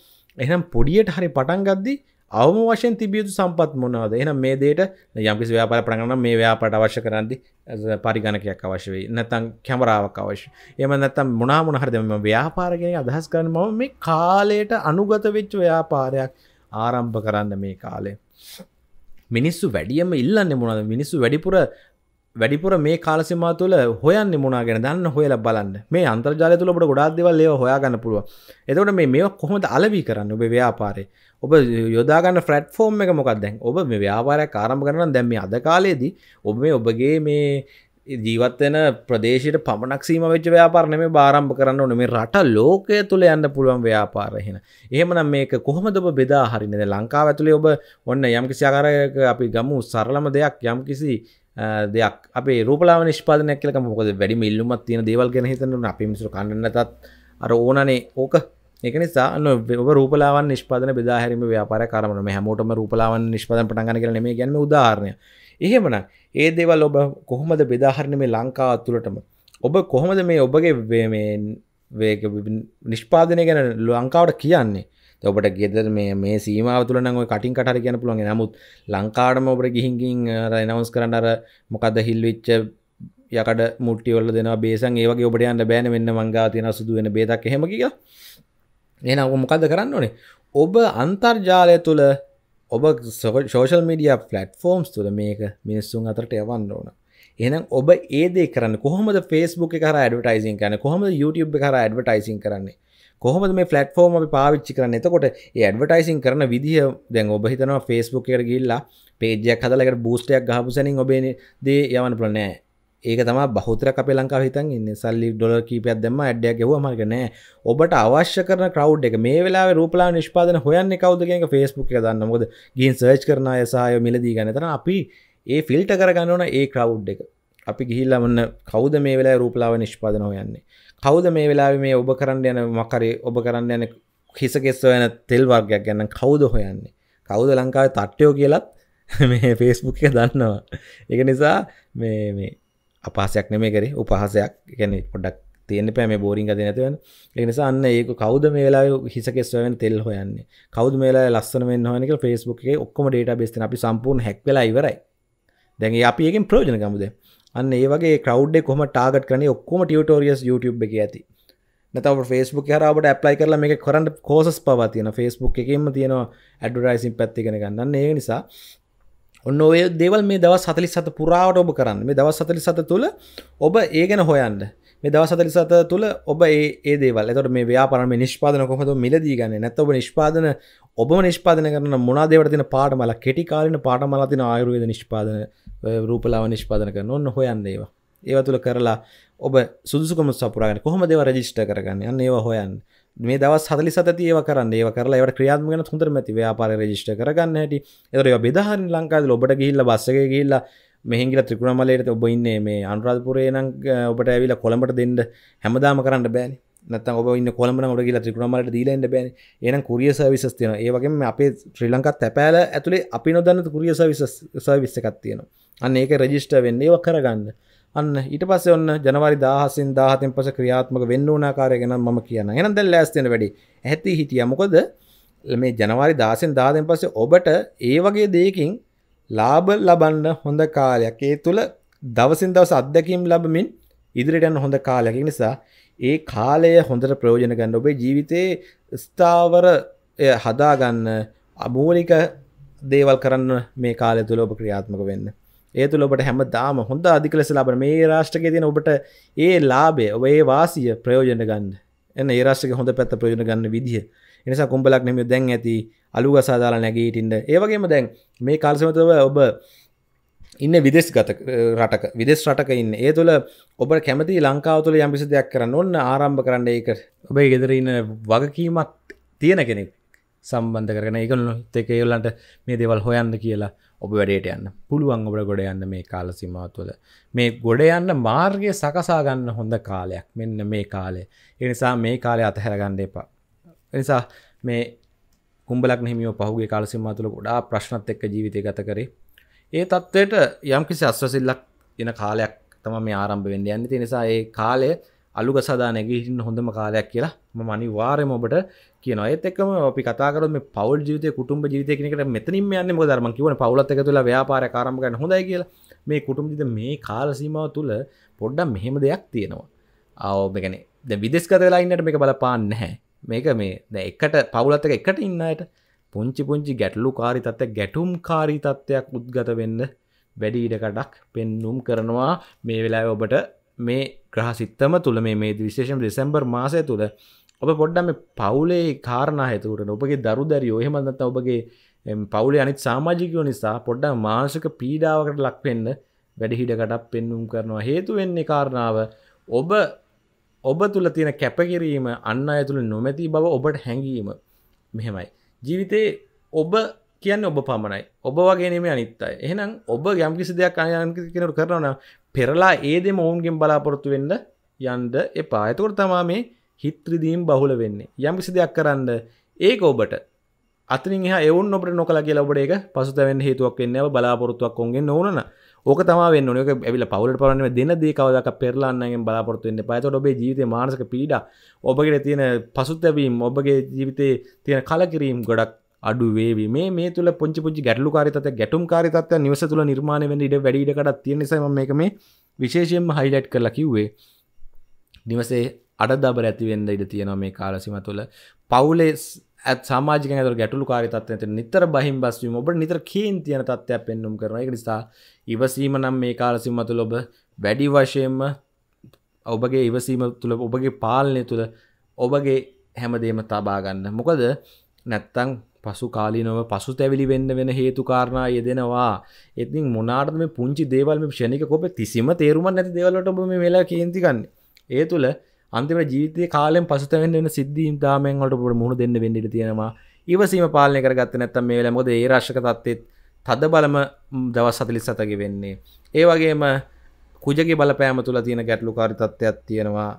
එහම් පොඩියට හරි පටන්ගද්දි අවම වශයෙන් තිබියුතු සම්පත් මොනවද එන මේ දේට යම්පිස් ව්‍යාපාර ප්‍රගණ මේ ව්‍යාපට අවශ්‍ය කරන්දි පරිගණකයක් අවශ්‍ය වේ නැතන් කැමරාවක් අවශ්‍ය එම නැතම් මොනාමුණ හරිදම ව්‍යාපාරගෙන අදහස් කරන මම මේ කාලයට අනුගත වෙච්ච ව්‍යාපාරයක් ආරම්භ කරන්න මේ කාලේ මිනිස්සු වැඩියම ඉල්ලන්න මොනද මිනිස්සු වැඩිපුර වැඩිපුර මේ කාලසිමා තුළ හොයන්න මුණනා ගැන දන්න හොයල බලන්න මේ අන්තර්ජාලය තුළ ඔබට ගොඩාක්දවල් ඒව හොයාගන්න පුළුව එතකට මේ මේ කොහොමද අලවි කරන්න ඔබ ව්‍යාපාරය ඔබ යොදාගන්න ෆ්‍රට් ෆෝර්ම් එක මොකක්දැන් ඔබ මේ ව්‍යාපාරය කාරම් කරන්න දැම්ම අද කාලයේදී ඔබ මේ ඔබගේ මේ ජීවත්වෙන ප්‍රදේශයට පමණක්සීම වෙච්ච ව්‍යාපාරණ මේ බාරම්භ කරන්න ඕන මේ රට ලෝකය තුළ යන්න පුළුවන් ව්‍යාපාරහෙන එහෙමනම් මේක කොහොමද ඔබ බෙදා හරිනද ලංකාව ඇතුළේ ඔබ ඔන්න යම්කිසි ආකාරයක අපි ගමු සරලම දෙයක් යම්කිසි දෙයක් අපේ රූපලාව නිෂ්පාදනයක් කියලක මොකද වැඩි ඉල්ලුමත් තියෙන දේවල් ගැන හිතන්න අපිමිසු කන්නනතත් අර ඕනනේ ඕක එක නිසා ඔබ රූපලාවන් නිෂ්පාදන බෙදාහැරම ව්‍යාපාර කරමන හැමෝටම රූපලාවන් නිෂ්පාදන පටගන්න කරන මේ ගැන උදාරණය එහෙමන ඒ දේවල් ඔබ කොහොමද බෙදාහරණ මේ ලංකාව තුළටම ඔබ කොහොමද මේ ඔබගේ නිෂ්පාදනය ගැන ලංකාවට කියන්නේ ඔබට ගෙදර මේ සීමාව තුළ නව කටින් කටර කියන පුළුවන් නමුත් ලංකාඩම ඔබට ගිහින්ගින් රයිනවස් කරන්න අර මොකද හිල්විච්ච යකට මුට්ටිවල දෙෙන බේසන් ඒවගේ ඔබට යන්න බෑන වෙන්න මංගා තියෙන සුදුවෙන බේතක් හෙමකික එන ඔබ මොකද කරන්න ඕනේ ඔබ අන්තර්ජාලය තුළ ඔබ සෝෂල් මීඩිය ෆලට ෆෝම්ස් තුළ මේක මිනිස්සුන් අතරට යවන්න ඕන එනම් ඔබ ඒදේ කරන්න කොහොමද ෆස්බුක් කර ඩවටයිසින් කරන කොහොම YouTube කර ඇඩවටයිසින් කරන්නේ කොහොමද මේ ෆලට්ෆෝර්ම අපි පාවිච්චි කරන්න එතකොට ඒ ඇඩ්වර්ටයිසින් කරන විදිහ දැන් ඔබ හිතනවා ෆේස්බුක් එකට ගිහිල්ලා පේජයක් හදලා ඒකට බූස්ට් එකක් ගහපු සැනින් ඔබේ දේ යවන්න පුළුවන් නෑ ඒක තම බහතරක් අපේ ලංකාව හිතන් ඉන්න සල්ලි ඩොල කීපයක් දෙම ඇඩ්ඩයක් ගෙව මර්ගනෑ ඔබට අවශ්‍ය කරන කව් එක මේ වෙලා රූපලා නිෂ්පාදන හොයන්න කවදගේක ෆෙස්බුක් එක දන්න මොද ගින් සර්ච් කරන යසාය මිලදී ගන්නතන අපි ඒ ෆිල්ට කරගන්නවන ඒ කව් එක අපි ගිහිල්ලමන්න කවද මේ වෙලා රූපලාව නිෂ්පාදන හොයන්නේ කවුද මේ වෙලා මේ ඔබ කරන්න යන මකරි ඔබ කරන්න යන හිසකෙස්ව යන තෙල් වර්ගයක් ගැන්න කවුද හොයන්නේ කවුද ලංකාව තට්ටයෝ කියලත් මේ ෆේස්බුක් එක දන්නවා එක නිසා මේ මේ අපාසයක් නෙමේ කරේ උපහසයක් ගැන පොඩක් තියෙන පෑ මේ බෝරිංග දෙනැතිවන එනිසා අන්න ඒක කවද මේලා හිසකෙස්වෙන් තෙල් හොයන්නේ කවද මේලා ලස්සන මෙන්න හනික ෆේස්බුක් එක ඔක්කොම ඩේට බෙස්තන අපි සම්පූර්ණ හැක්වෙලා ඉවරයි දැන් අපි ඒකින් ප්‍රෝජන ගමුදේ අන්න ඒ වගේ ක්‍රව් කොම ටාගට කන ඔක්කොම ටියටෝරියස් YouTube එක ඇති නැතව ෆස්බුක් හරට ඇප්ලයි කරලා මේ කරන්න කෝසස් පවා තියෙන ෆස්බුක් එකෙම තියෙනවා ඇඩුරයිසින් පැත්තිගෙන ගන්න ඒ නිසා ඔන්න ඔය දෙවල් මේ දව සතලි සත පුරාවට ඔබ කරන්න මේ දව සතලි සත තුළ ඔබ ඒ ගැන හොයන්න මේ දවසතලි සත තුළ ඔබ ඒ දේවල් තොට මේ ව්‍යාපරම නිෂ්පාදන කොහොතු මිලදී ගන්න නැත ඔබ නිෂ්පාදන ඔබ නිෂ්පාදන කරන මොනාදේවරතින පාටමල කෙටිකාලන පාටමලතින ආයුරුවේද නිෂ්පාදන රූපලාව නිෂ්පාදන කරන ඔන්න හොයන්නේවා ඒව තුළ කරලා ඔබ සුදුකම සපුරාගෙන කොහොම දෙව රජිෂ්ට කරගන්න යන්න ඒවා හොයන් මේ දවස් හදලි සතති ඒව කරන්න ඒව කරලා ඒවට ක්‍රියාත්මක හොඳට මැති ව්‍යාපාර රජිෂ්ට කරගන්න හැටි ඒතර ඒවා බෙදාහරින් ලංකාවේ ඔබට ගිහිල්ලා බස් එකේ ගිහිල්ලා මෙහිගල ත්‍රිකුණමලයට ඔබඉන්න මේ අන්රාධපුරේ නම් ඔබට ඇවිල කොළඹට දෙන්න හැමදාම කරන්න බෑන නත ඔබ න්න කොළඹ ොට කියලා ත්‍රිකුණමලට දීලන්න බෑන ඒන කුරිය සවිසස් තියෙන ඒවගේ අපේ ශ්‍රී ලංකත් තැපෑල ඇතුළේ අපි නොදන්න කුරිය සවිස්ස එකක් තියෙනවා අන්න ඒක රජිස්ට වෙන්න ඒවක් කරගන්න අන්න ඊට පස්ස ඔන්න ජනවාරි දාහසින් දාහතෙන් පස ක්‍රියාත්මක වෙන්න ඕනාකාරයගෙන ම කියන එන දැල් ලෑස්තෙන වැඩි ඇති හිටිය මොකොද මේ ජනවාරි දාසෙන් දාදෙන් පස්සේ ඔබට ඒ වගේ දේකින් ලාභ ලබන්න හොඳ කාලයක් ඒ තුළ දවසින් දවස අත්දැකීම් ලබමින් ඉදිරිට යන හොඳ කාලයක් නිසා ඒ කාලය හොඳට ප්‍රයෝජන ගන්න ඔබේ ජීවිතයේ ස්ථාවර හදාගන්න අමූලික දේවල් කරන්න මේ කාලය තුළ ඔබ ක්‍රියාත්මක වෙන්න ඒ තුළ ඔබට හැම දාම හොඳ අධික ලෙස ලබන මේ රාෂ්ට්‍රකය තියෙන ඔබට ඒ ලාබේ ඔබ ඒ වාසිය ප්‍රයෝජන ගන්න එන්න ඒ රාෂ්ට්‍රක හොඳ පැත්ත ප්‍රයෝජන ගන්න විදිහ එනිසා කුම්ඹලක් නෙම දැන් ඇති අලු ගසාදාලා නැගීටින්ට ඒවගේම දැන් මේ කාල්සමතව ඔබ ඉන්න විදෙස් ගත රටක විදෙස් රටක ඉන්න ඒ තුළ ඔබ කැමති ලංකාව තුළ යම්පිසි දෙයක් කරන්න ඔන්න ආරම්භ කරන්න ඒක ඔබේ ගෙදරන්න වගකීමක් තියෙන කෙනෙක් සම්බන්ධ කරන ඒකලොත් එක ඒවල්ලන්ට මේ දෙවල් හොයන්න කියලා ඔබ වැඩට යන්න පුළුවන් ඔබට ගොඩ යන්න මේ කාල සිමාත්වල මේ ගොඩ යන්න මාර්ගය සකසාගන්න හොඳ කාලයක් මෙන්න මේ කාලය එනිසා මේ කාලය අතහැරගන්න එපා නිසා මේ කුම්ඹලක් හිමියෝ පහුගේ කාලසිම්ම තුළ ගොඩා ප්‍රශ්නත් එක්ක ජීවිතය ගත කරේ ඒ තත්ත්වයට යම් කිසි අස්වසිල්ලක් එන කාලයක් තම මේ ආරම්භ වෙන්න යන්න ති නිසා ඒ කාලය අලුග සදා නැගහින්න හොඳම කාලයක් කියලා ම මනි වාරයම ඔබට කියන ඒත් එක්ම අපි කතාකර මේ පවල් ජීවිත කුටුම් ජීවිතයකට මෙතනින් යන්න මොදරම කිවන පවලත් එක තුළ ව්‍යාපාර කාරමගන්න හොඳයි කියලා මේ කුටුම්ජිත මේ කාලසීමාව තුළ පොඩ්ඩම් මෙහෙම දෙයක් තියෙනවා අවෝ ගැන විදෙස්කතලායින්නට මේ බලපාන්න නැහැ මේක මේ දැ එකට පවුලත්තක එකට ඉන්නයට පුංචි පුංචි ගැටලු කාරි තත්ත ගැටුම් කාරී තත්ත්වයක් උද්ගත වෙන්න වැඩි ඉඩකටක් පෙන්නුම් කරනවා මේ වෙලා ඔබට මේ ග්‍රහසිත්තම තුළ මේ විශේෂම් දෙසැම්බර් මාසය තුළ ඔබ පොඩ්ඩම පවුලේ කාරණා හතුවට ඔබගේ දරු දැරියෝ හෙමදත ඔබගේ පවුලේ අනිත් සාමාජිකයෝ නිසා පොඩ්ඩ මාංශක පීඩාවකට ලක්වෙන්න වැඩිහිඩකටක් පෙන්නුම් කරනවා හේතු වෙන්නේ කාරණාව ඔබ ඔබ තුළ තියෙන කැපකිරීම අන්න ඇතුළ නොමැති බව ඔබට හැඟීම මෙහෙමයි. ජීවිතයේ ඔබ කියන්න ඔබ පමණයි ඔබ වගේනීම අනිත්තයි එහෙනම් ඔබ යම්කිසි දෙයක් අයකනට කරන පෙරලා ඒද මොවුන්ගෙන් බලාපොරොත්තු වෙන්න යන්ඩ එපා එතකොට තමා මේ හිත්‍රදීම් බහුල වෙන්නේ යම්කිසි දෙයක් කරන්න ඒක ඔබට අතිනි එවුන් ඔබට නොකලා කියලා ඔබට එක පසුතැවෙන් හේතුවක් වෙන්න බලාපොරොත්තුවක් ඔොන්ගේ නොවනන ඕක තමෙන් නොක ඇවිල පවල පරන දෙන්න දේ කවදක් පෙරලාන්නගෙන් බලාපොරත්තුවෙන්න පයතට ඔබේ ජීවිත මානසක පීඩ ඔබගේ තියෙන පසුත්තැවීම් ඔබගේ ජීවිතේ තියෙන කලකිරීම් ගොඩක් අඩුවේ මේ මේ තුළ පොචි පුචි ගැටලු කාරිතත ගැටුම් කාරිතත්ව නිවස තුළ නිර්මාණය වෙන ඉඩ වැඩිඩකට තියෙනෙසම මේක මේ විශේෂයෙන්ම හයිලයිට් කරලා කිව්වේ නිවසේ අඩදබර ඇතිවෙන්න ඉඩ තියෙනවා මේ කාලසිම තුළ පවුලේ ඇත් සාමාජික ඇතුර ගැටලු කාරිතත්වයට නිතර බහිම් බස්වීම ඔබට නිතර කීන් තියෙන තත්ත්වයක් පෙන්නුම් කරන එක නිසා ඉවසීම නම් මේ කාලසිම තුළ ඔබ වැඩි වශයෙන්ම ඔබගේ ඉවසීම තුළ ඔබගේ පාලනය තුළ ඔබගේ හැමදේම තබාගන්න මොකද නැත්තං පසු කාලීනව පසු තැවිලි වෙන්න වෙන හේතු කාරණා යෙදෙනවා එතින් මොනාට මේ පුංචි දේවල්ම ෂණික කොප තිසිම තේරුමන් ඇති දේවලට ඔබ මේ වෙලා කේන්තිගන්න ඒ තුළ අන්තිම ජීවිතය කාලෙන් පසුතැවෙන්න වෙන සිද්ධීන් දාමෙන් වලට පුර මුහුණ දෙන්න වෙන්න ඉඩ තියෙනවා ඉවසීම පාලනය කරගත්තේ නැත්නම් මේ වෙලාවේ මොකද ඒ රාශක තත්ත්වෙත් තද බලම දවස් 47 වෙන්නේ ඒ වගේම කුජගේ බලපෑම තුළ තියෙන ගැටලුකාරි තත්ත්වයක් තියෙනවා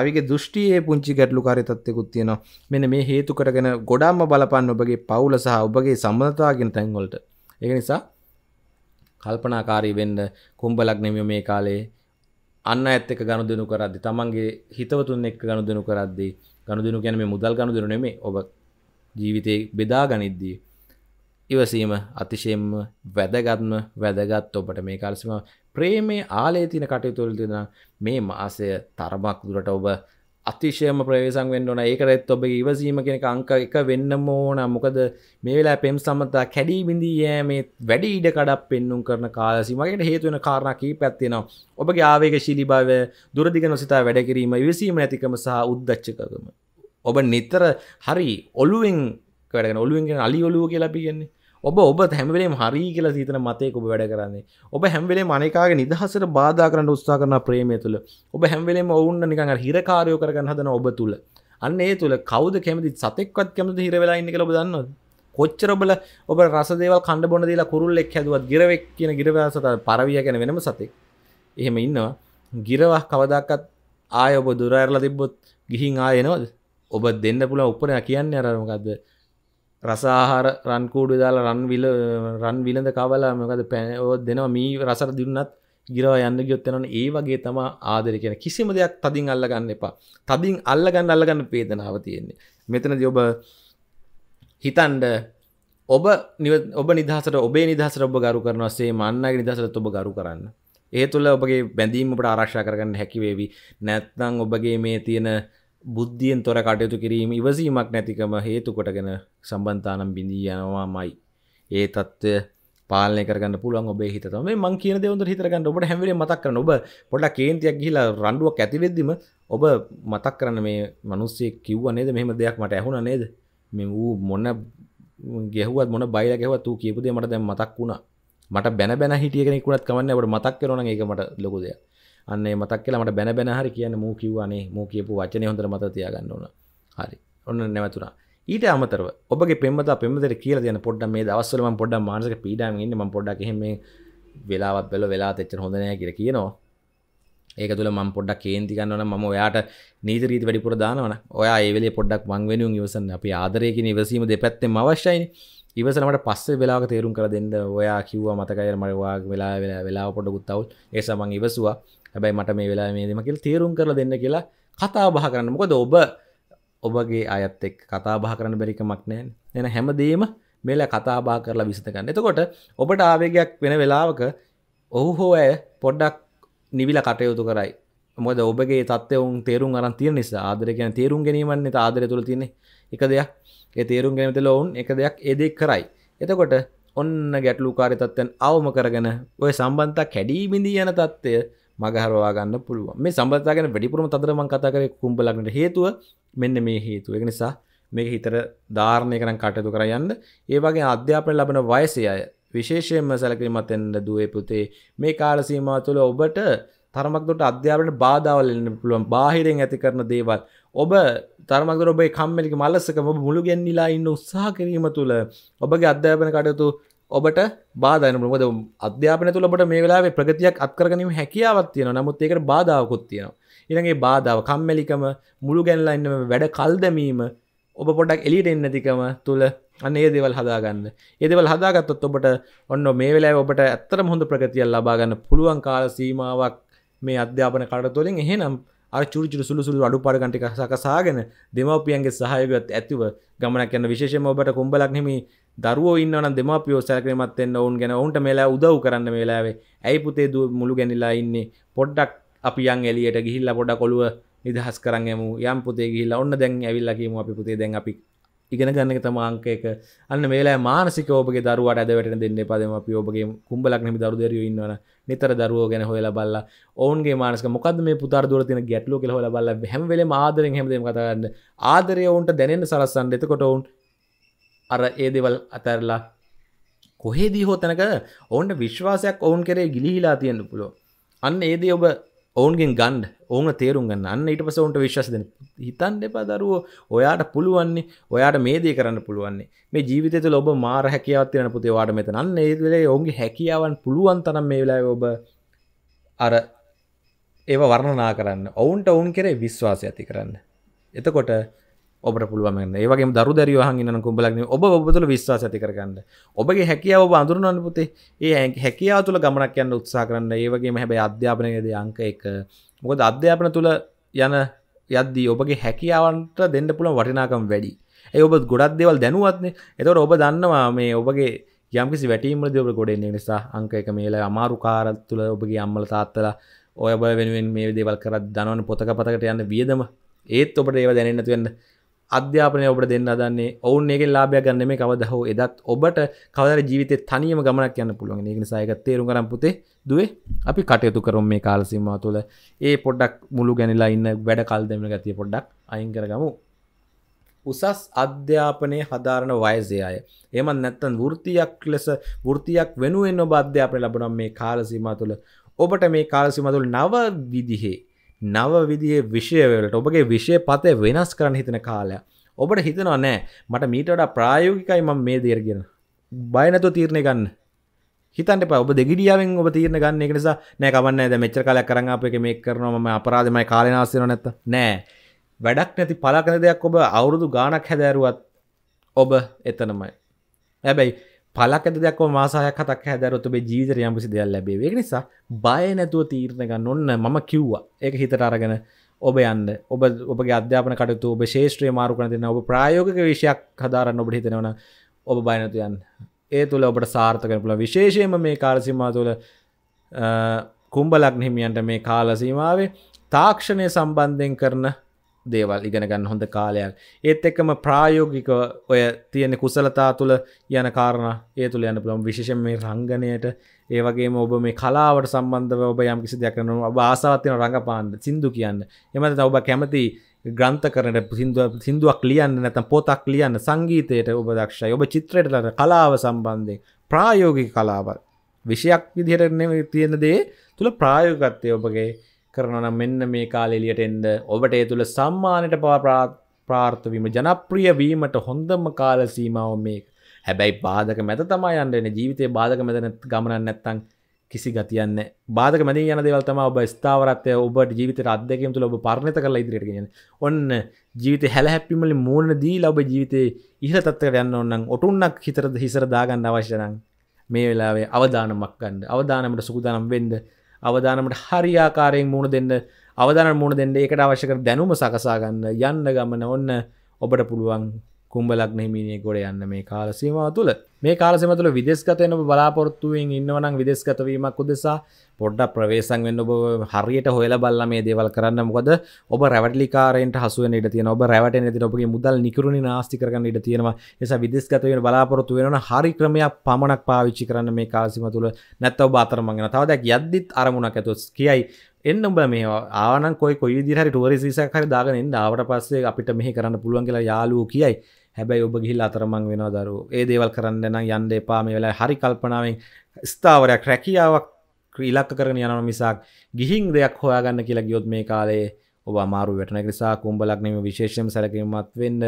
රවිගේ දෘෂ්ටියේ පුංචි ගැටලුකාරි තත්ත්වකුත් තියෙනවා මෙන්න මේ හේතු කරගෙන ගොඩාම බලපන්න ඔබගේ පවුල සහ ඔබගේ සම්බන්ධතාවගෙන තැන්වලට ඒක නිසා කල්පනාකාරී වෙන්න කුම්බලක් නෙමෙයි මේ කාලේ අන්න ඇත් එක ගණු දෙනු කරද්දි තමන්ගේ හිතවතුන් එක් ගණු දෙනු කරද්දි ගණු දෙනු ගැන මේ මුදල් ගණු දෙනු නෙමේ ඔබ ජීවිතය බෙදා ගනිද්දී ඉවසීම අතිශයෙන්ම වැදගත්ම වැදගත් ඔබට මේ කාලසිම ප්‍රේමේ ආලේ තින කටයුතුවල දෙෙන මේ මාසය තරමක් දුරට ඔබ අතිශයම ප්‍රවේසන් වෙන්න ඕන ඒකරත් ඔබගේ ඉවසීම කෙනෙක අංක එක වෙන්නම ඕන මොකද මේ වෙලා පෙම් සමතා කැඩී බිඳීයෑ මේ වැඩි ඉඩ කඩක් පෙන්නුම් කරන කාලසිීමකට හේතුවෙන කාරණකී පැත්තිෙනවා ඔබගේ ආවේග ශිලිභාව දුරදිග නොසිතා වැඩකිරීම විසීම නැතිකම සහ උද්දච්චකකම ඔබ නිතර හරි ඔලුවෙන් කරගෙන ඔලුවෙන්ගෙන අලි ඔලුව කියලා පියෙන්නේ ඔබ ඔබ හැමවෙේ හරි කියල සිතන මතය ඔබ වැඩ කරන්නේ ඔබ හැම්වෙලේ මනකාගේ නිදහසට බාධා කරන්න උත්සා කරන ප්‍රේමය තුළ ඔබ හැම්වෙලේම ඔවුන්න නිකඟ හිරකාරයෝ කරගන්න හදන ඔබ තුළ අන්න ඒ තුළ කවද කැමති සතෙක්වත් කැමති හිරවෙලා ඉන්න කලබ දන්නවා කොච්චරබල ඔබ රසදේවල් කණඩ බොන දලා කුරුල්ලෙක් හැදුවත් ගිරවෙක් කියන ගිරවසට පරවිය ගැන වෙනම සතෙක් එහෙම ඉන්නවා ගිරවක් කවදක්කත් ආය ඔබ දුරඇරල තිබ්බොත් ගිහින් ආයනවද ඔබ දෙන්න පුළ උපරය කියන්න අරමකක්ද රසාහාර රන්කූඩු දාලා රන් විල රන් විලඳ කවලා මොකද පැනෝ දෙනවා මී රසර දුන්නත් ගිරව යන්න ගියොත්තනන ඒ වගේ තම ආදර කියෙන කිසිම දෙයක් තදින් අල්ලගන්න එපා තදින් අල්ලගන්න අල්ලගන්න පේදනාව තියෙන්නේ මෙතන ඔබ හිතන්ඩ ඔබ නිව ඔබ නිදහසට ඔබේ නිදහසට ඔබ ගරු කරනවසේ මන්නගේ නිදහසට ඔබ ගරු කරන්න ඒ තුළ ඔබගේ බැඳීමට ආරක්ෂා කරගන්න හැකිවේවි නැත්නම් ඔබගේ මේ තියෙන බුද්ධියෙන් තොර කටයුතු කිරීම ඉවසීමක් නැතිකම හේතුකොටගෙන සම්බන්ධානම් බිඳී යනවා මයි. ඒ තත්ත්වය පාලනය කරගන්න පුළුවන් ඔබේ හිතම මං කියන දෙවන්ට හිතරගන්න ඔබට හැමලේ මතක් කරන ඔබ පොඩක් කේන්තියක් ගිහිලා රණ්ඩුවක් ඇතිවෙද්දිම ඔබ මතක් කරන මේ මනුස්සේ කිව්ව නේද මෙහෙම දෙයක් මට ඇහුණ නේද මෙ වූ මොන්න ගෙහුවත් මොන බයිල ගෙහවත් වූ කියපුදේ මට දැන් මතක් වුණා මට බැන බැන හිටියගෙනෙකුනත් කමන්න ඔට මතක් කරන එක මට ලොකුදයක් අන්න මතක් කියලා මට බැන බැන හරි කියන්න මූ කිව්වනේ මූ කියපු වචනේ හොඳට මතක තියාගන්න ඕන. හරි. ඔන්න නැවතුණා. ඊට අමතරව ඔබගේ පෙම්මතා පෙම්මදට කියලා දෙන පොඩ්ඩක් මේ දවස්වල මම පොඩ්ඩක් මානසික පීඩාවෙන් ඉන්නේ මම පොඩ්ඩක් එහෙම මේ වෙලාවත් බැලුව වෙලාවත් එච්චර හොඳ නැහැ කියලා කියනවා. ඒක තුළ මම පොඩ්ඩක් කේන්ති ගන්නවනම් මම ඔයාට නීති රීති වැඩිපුර දානවනම් ඔයා ඒ වෙලේ පොඩ්ඩක් මං වෙනුවෙන් ඉවසන්න අපි ආදරයේ කියන ඉවසීම දෙපැත්තෙම අවශ්‍යයිනේ. ඉවසලා මට පස්සේ වෙලාවක තේරුම් කරලා දෙන්න ඔයා කිව්වා මතකයි මම ඔයා වෙලා වෙලා වෙලාව පොඩ්ඩකුත් අවුල්. ඒ නිසා මං ඉවසුවා. හැබයි මට මේ වෙලා මේ දෙමකිල් තේරුම් කර දෙන්න කියලා කතා බහ කරන්න මොකද ඔබ ඔබගේ අයත් එක් කතා බහ කරන්න බැරිකමක් නෑ එන හැමදේම මෙල කතාබා කරලා විසතකන්න එතකොට ඔබට ආවේගයක් වෙන වෙලාවක ඔහු හෝ ඇය පොඩ්ඩක් නිවිල කටයුතු කරයි මොද ඔබගේ තත්වවුන් තේරුම් අරන් තිය නිසා ආදරකයන තේරුම් ගැනීමන්නේ ආදර තුළ තියන්නේ එක දෙයක් ඒ තේරුම් ගැනත ලොවුන් එක දෙයක් ඒදෙක් කරයි එතකොට ඔන්න ගැටලු කාරිතත්වයන් අවම කරගෙන ඔය සම්බන්තා කැඩීමිදී යන තත්ත්වය මගහරවාගන්න පුළුව මේ සම්බතාගෙන වැඩිපුරම තදරම කතාකර කුම්ඹලක්නට හේතුව මෙන්න මේ හේතුව එක නිසා මේ හිතර ධාරණය කරන කටයුතු කර යන්න ඒවගේ අධ්‍යාපන ලබන වයසය අය විශේෂයෙන්ම සැලකිරීමත් එන්න දුවේ පුතේ මේ කාල සීමා තුළ ඔබට තරමක්දොට අධ්‍යාපනට බාධාවල් එන්න පුළුවන් බාහිරෙන් ඇති කරන දේවල් ඔබ තරමක්දොට ඔබේ කම්මැලික මල්ලසක ඔබ මුළු ගැන්නිලා ඉන්න උත්සාහ කිරීම තුළ ඔබගේ අධ්‍යාපන කටයුතු ඔබට බාධනමද අධ්‍යාපන තුළට මේ වෙලා ප්‍රගතියක් අත්කරගනීම හැකියාවත් තියෙන නමුත් ඒකට බාධාවකුත් තියෙනවා ඉරගේ බාධාව කම්මැලිකම මුළු ගැන්ලයින්න වැඩ කල්දමීම ඔබ පොඩක් එලිට එන්නතිකම තුළ අන්න ඒ දෙවල් හදාගන්න ඒදවල් හදාගත්තොත් ඔබට ඔන්න මේ වෙලා ඔබට ඇත්තර හොඳ ප්‍රගතියක් ලබාගන්න පුළුවන් කාල සීමාවක් මේ අධ්‍යාපන කට තුළින් එහෙනම් චුරචුර සුළුසුළු අඩු පාරගටික සකසාගෙන දෙමවපියන්ගේ සහයගත් ඇතිව ගමනක් යන්න විශේෂම ඔබට කුම්ඹලක් නෙමේ දරුවෝ ඉන්නවන දෙමාපියෝ සැලකිලිමත් වෙන්න ඔවුන් ගැන ඔවුන්ට මේලා උදව් කරන්න මේලාවේ. ඇයි පුතේ දුව මුළු ගැනිලා ඉන්නේ. පොඩ්ඩක් අපි යන් එළියට ගිහිල්ලා පොඩක් ඔළුව නිදහස් කරන් යමු. යම් පුතේ ගිහිල්ලා ඔන්න දැන් ඇවිල්ලා කියමු අපි පුතේ දැන් අපි ඉගෙන ගන්න එක තමයි අංක එක. අන්න මේලා මානසික ඔබගේ දරුවාට ඇද වැටෙන දෙන්න එපා දෙමාපියෝ ඔබගේ කුඹලක් නෙමෙයි දරු දෙරියෝ ඉන්නවනේ. නිතර දරුවෝ ගැන හොයලා බලලා ඔවුන්ගේ මානසික මොකද්ද මේ පුතාට දුවලා තියෙන ගැටලුව කියලා හොයලා බලලා හැම වෙලේම ආදරෙන් හැමදේම කතා කරන්න. ආදරය ඔවුන්ට දැනෙන්න සලස්සන්න. එතකොට ඔවුන් අර ඒ දෙවල් අතැරලා කොහේදී හෝ තැනක ඔවුන්ට විශ්වාසයක් ඔවුන් කරේ ගිලිහිලා තියෙන්න්න පුලො අන්න ඒදේ ඔබ ඔවුන්ගෙන් ගන්ඩ ඕන තේරුම් ගන්න අන්න ඊට පස ඔන්ට විශ්වාසදන හිතන් එපා දරුවෝ ඔයාට පුළුවන්නේ ඔයාට මේදේ කරන්න පුළුවන්නේ මේ ජීවිත ලොබ මාර හැකියාවත් යන පුතේ වාට මෙත අන්න ඒදලේ ඔුන්ගේ හැකියාවන් පුළුවන් තනම් මේලා ඔබ අර ඒව වර්ණනා කරන්න ඔවුන්ට ඔවුන් කරේ විශ්වාසය ඇති කරන්න එතකොට ඔබ පුළුවමන්න ඒවගේ දරු දැරි හන්න කුඹලක්න ඔබ ඔබතුල විශ්වා ඇති කරගන්න ඔබගේ හැකියාව ඔබ අඳුරන්න පුතේ ඒ හැකියා තුළ ගමනක් යන්න උත්සා කරන්න ඒවගේ හැබැයි අධ්‍යාපනයද අංක එක මොකද අධ්‍යාපන තුළ යන යද්දී ඔබගේ හැකියාවන්ට දෙන්න පුළන් වටිනාකම් වැඩි ඒ ඔබ ගොඩත් දෙවල් දැනුවත්න එතවට ඔබ දන්නවා මේ ඔබගේ යම්කිසි වැටීමද ඔබ ගොඩන්නේ නිසා අංක එක මේල අමාරු කාරත් තුළ ඔබගේ අම්මල තාත්තලා ඔය ඔබ වෙනුවෙන් මේ දේවල් කරත් දනවන පොතක පතකට යන්න වියදම ඒත් ඔබට ඒව දැනන්නතු වෙන්න අධ්‍යාපනය ඔබට දෙන්න දන්නේ ඔවුන් එක ලාබය ගන්න මේ කවද හෝ එදත් ඔබට කවර ජීවිත තනියම ගමනක් යන්න පුළුවන් ඒක සයක තේරු කරම් පුතේ දුවේ අපි කටයුතු කරම් මේ කාලසිම්මා තුළ ඒ පොඩ්ඩක් මුළු ගැනිලා ඉන්න වැඩ කල් දෙමන ගතිය පොඩ්ඩක් අයින් කරගමු උසස් අධ්‍යාපනය හදාරණ වයසේ අය එම නැත්තන් වෘතියක් ලෙස වෘතියක් වෙනුවෙන් ඔබ අධ්‍යාපන ලබනම් මේ කාලසිම තුළ ඔබට මේ කාලසිම තුළ නව විදිහේ නව විදිිය විෂයවලට ඔබගේ විෂය පතය වෙනස් කරන්න හිතන කාලය ඔබට හිතනවා නෑ මට මීටට ප්‍රායෝගිකයි ම මේ දේරගෙන බයනතු තීරණය ගන්න හිතන්ට ප ඔබ දෙගිඩියාවෙන් ඔබ තීරණ ගන්න එක නිසා නෑ කවන්න ඇද මෙච්චර කලයක් කරන්න අප එක මේ කරනවා මම අපරාධමයි කාලනාසන නැත නෑ වැඩක් නැති පලකන දෙයක් ඔබ අවුරුදු ගානක් හැදෑරුවත් ඔබ එතනමයි හැබැයි පලක් දක් මාසායක් හතක් හැදරොතුබේ ජීවිතර යම්පසි දෙයක් ලැබේ නිසා බය නැතුව තීරණක නොන්න මම කිව්වා එක හිතරාරගෙන ඔබ යන්න ඔබ ඔබගේ අධ්‍යාපන කටතු ඔබ ශේෂත්‍රය මාරු කන දෙන්න ඔබ ප්‍රයෝගක විෂයක් හදාරන්න ඔබට හිතෙනවන ඔබ බයනතු යන්න ඒ තුළ ඔබට සාර්ථකන පුළ විශේෂයම මේ කාලසිමා තුළ කුම්ඹලක් හිමියන්ට මේ කාලසීමාවේ තාක්ෂණය සම්බන්ධයෙන් කරන දේවල් ඉගෙනගන්න හොඳ කාලයක් ඒත් එක්කම ප්‍රායෝගික ඔය තියෙන කුසලතා තුළ යන කාරණ ඒ තුළ යන පුළොම් විශෂම මේ රංගනයට ඒවගේ ඔබ මේ කලාවට සම්බන්ධව ඔබ යම් කිසි දෙයක්න ඔබ ආසාත්යන රඟපාන්න සිින්දු කියන්න එමත ඔබ කැමති ග්‍රන්ථ කරනට සිින්දුව සිින්දුවක් ලියන්න නැතම් පොතක් ලියන්න සංගීතයට ඔබ දක්ෂයි ඔබ චිත්‍රයටලට කලාව සම්බන්ධය ප්‍රායෝගික කලාවත් විෂයක් විදිහරන තියෙන දේ තුළ ප්‍රායෝගත්තය ඔබගේ කරනන මෙන්න මේ කාල එලියට එන්ද ඔබට ඒ තුළ සම්මානයට පවා ප්‍රාර්ථවීම ජනප්‍රිය වීමට හොඳම කාල සීමාව මේ හැබැයි බාධක මැත තමා යන්න එන ජීවිතය බාධක මැතන ගමනන්න නැත්තං කිසි ගතියන්න බාධක මැද යන දෙවල්තම ඔබ ස්ථාවරත්ය ඔබට ජීවිත අධ්‍යකම් තුළ ඔබ පරණත කරලා ඉදිරිටගෙන ඔන්න ජීවිත හැල හැපිමලි මූුණ දී ලබ ජීවිතේ ඉහ තත්ව යන්න ඔන්නම් ඔටුන්නක් හිතරද හිසර දාගන්න අවශ්‍යනං මේ වෙලාවේ අවධානමක් ගන්න අවධානමට සුකුදානම් වෙන්ඩ අවධානමට හරියාකාරයෙන් මුණ දෙන්න අවධාන මුණ දෙන්න එකට අවශ්‍යක දැනුම සකසාගන්න යන්න ගමන ඔන්න ඔබට පුළුවන් කුම්ඹලක් නහිමිනිය ගොඩ යන්න මේ කාලසීම තුළ මේ කාලසම තුළ විදෙස්කතයන බලාපොරත්තුවෙන් ඉන්නවනම් විදෙස්කතවීමක් උදෙසා පොඩ්ඩ ප්‍රවේසන් වෙන්න ඔබ හරියට හොල බල්ල මේ දේවල් කරන්න මොකද ඔබ රැවටලිකාරෙන්ට හසුව ඉට තියන ඔබ රැවට ති ඔබගේ මුදල් නිකරුණ නාස්තිකරගන්න ඉට තියෙනවා එස විදෙස්කතවෙන බලාපොරත්තු වෙන හරි ක්‍රමයක් පමණක් පාවිච්චි කරන්න මේ කාලසිම තුළ නැත්තව බාතරමගෙන තවදැක් යද්දිත් අරමුණක් ඇතුස් කියයි එන්න උඹ මේ ආන කොයි කොයි දිහරි ටෝරි සිසක් හරි දාගෙන එන්න ආවට පස්සේ අපිට මෙහි කරන්න පුළුවන් කියලා යාළුවෝ කියයි හැබැයි ඔබ ගිහිල්ලා අතරමං වෙනවා දරුවෝ ඒ දේවල් කරන්න නම් යන්න එපා මේ වෙලාවේ හරි කල්පනාවෙන් ස්ථාවරයක් රැකියාවක් ඉලක්ක කරගෙන යනවා මිසක් ගිහින් දෙයක් හොයාගන්න කියලා ගියොත් මේ කාලේ ඔබ අමාරු වැටෙන නිසා කුඹලක් නෙමෙයි විශේෂයෙන්ම සැලකීමත් වෙන්න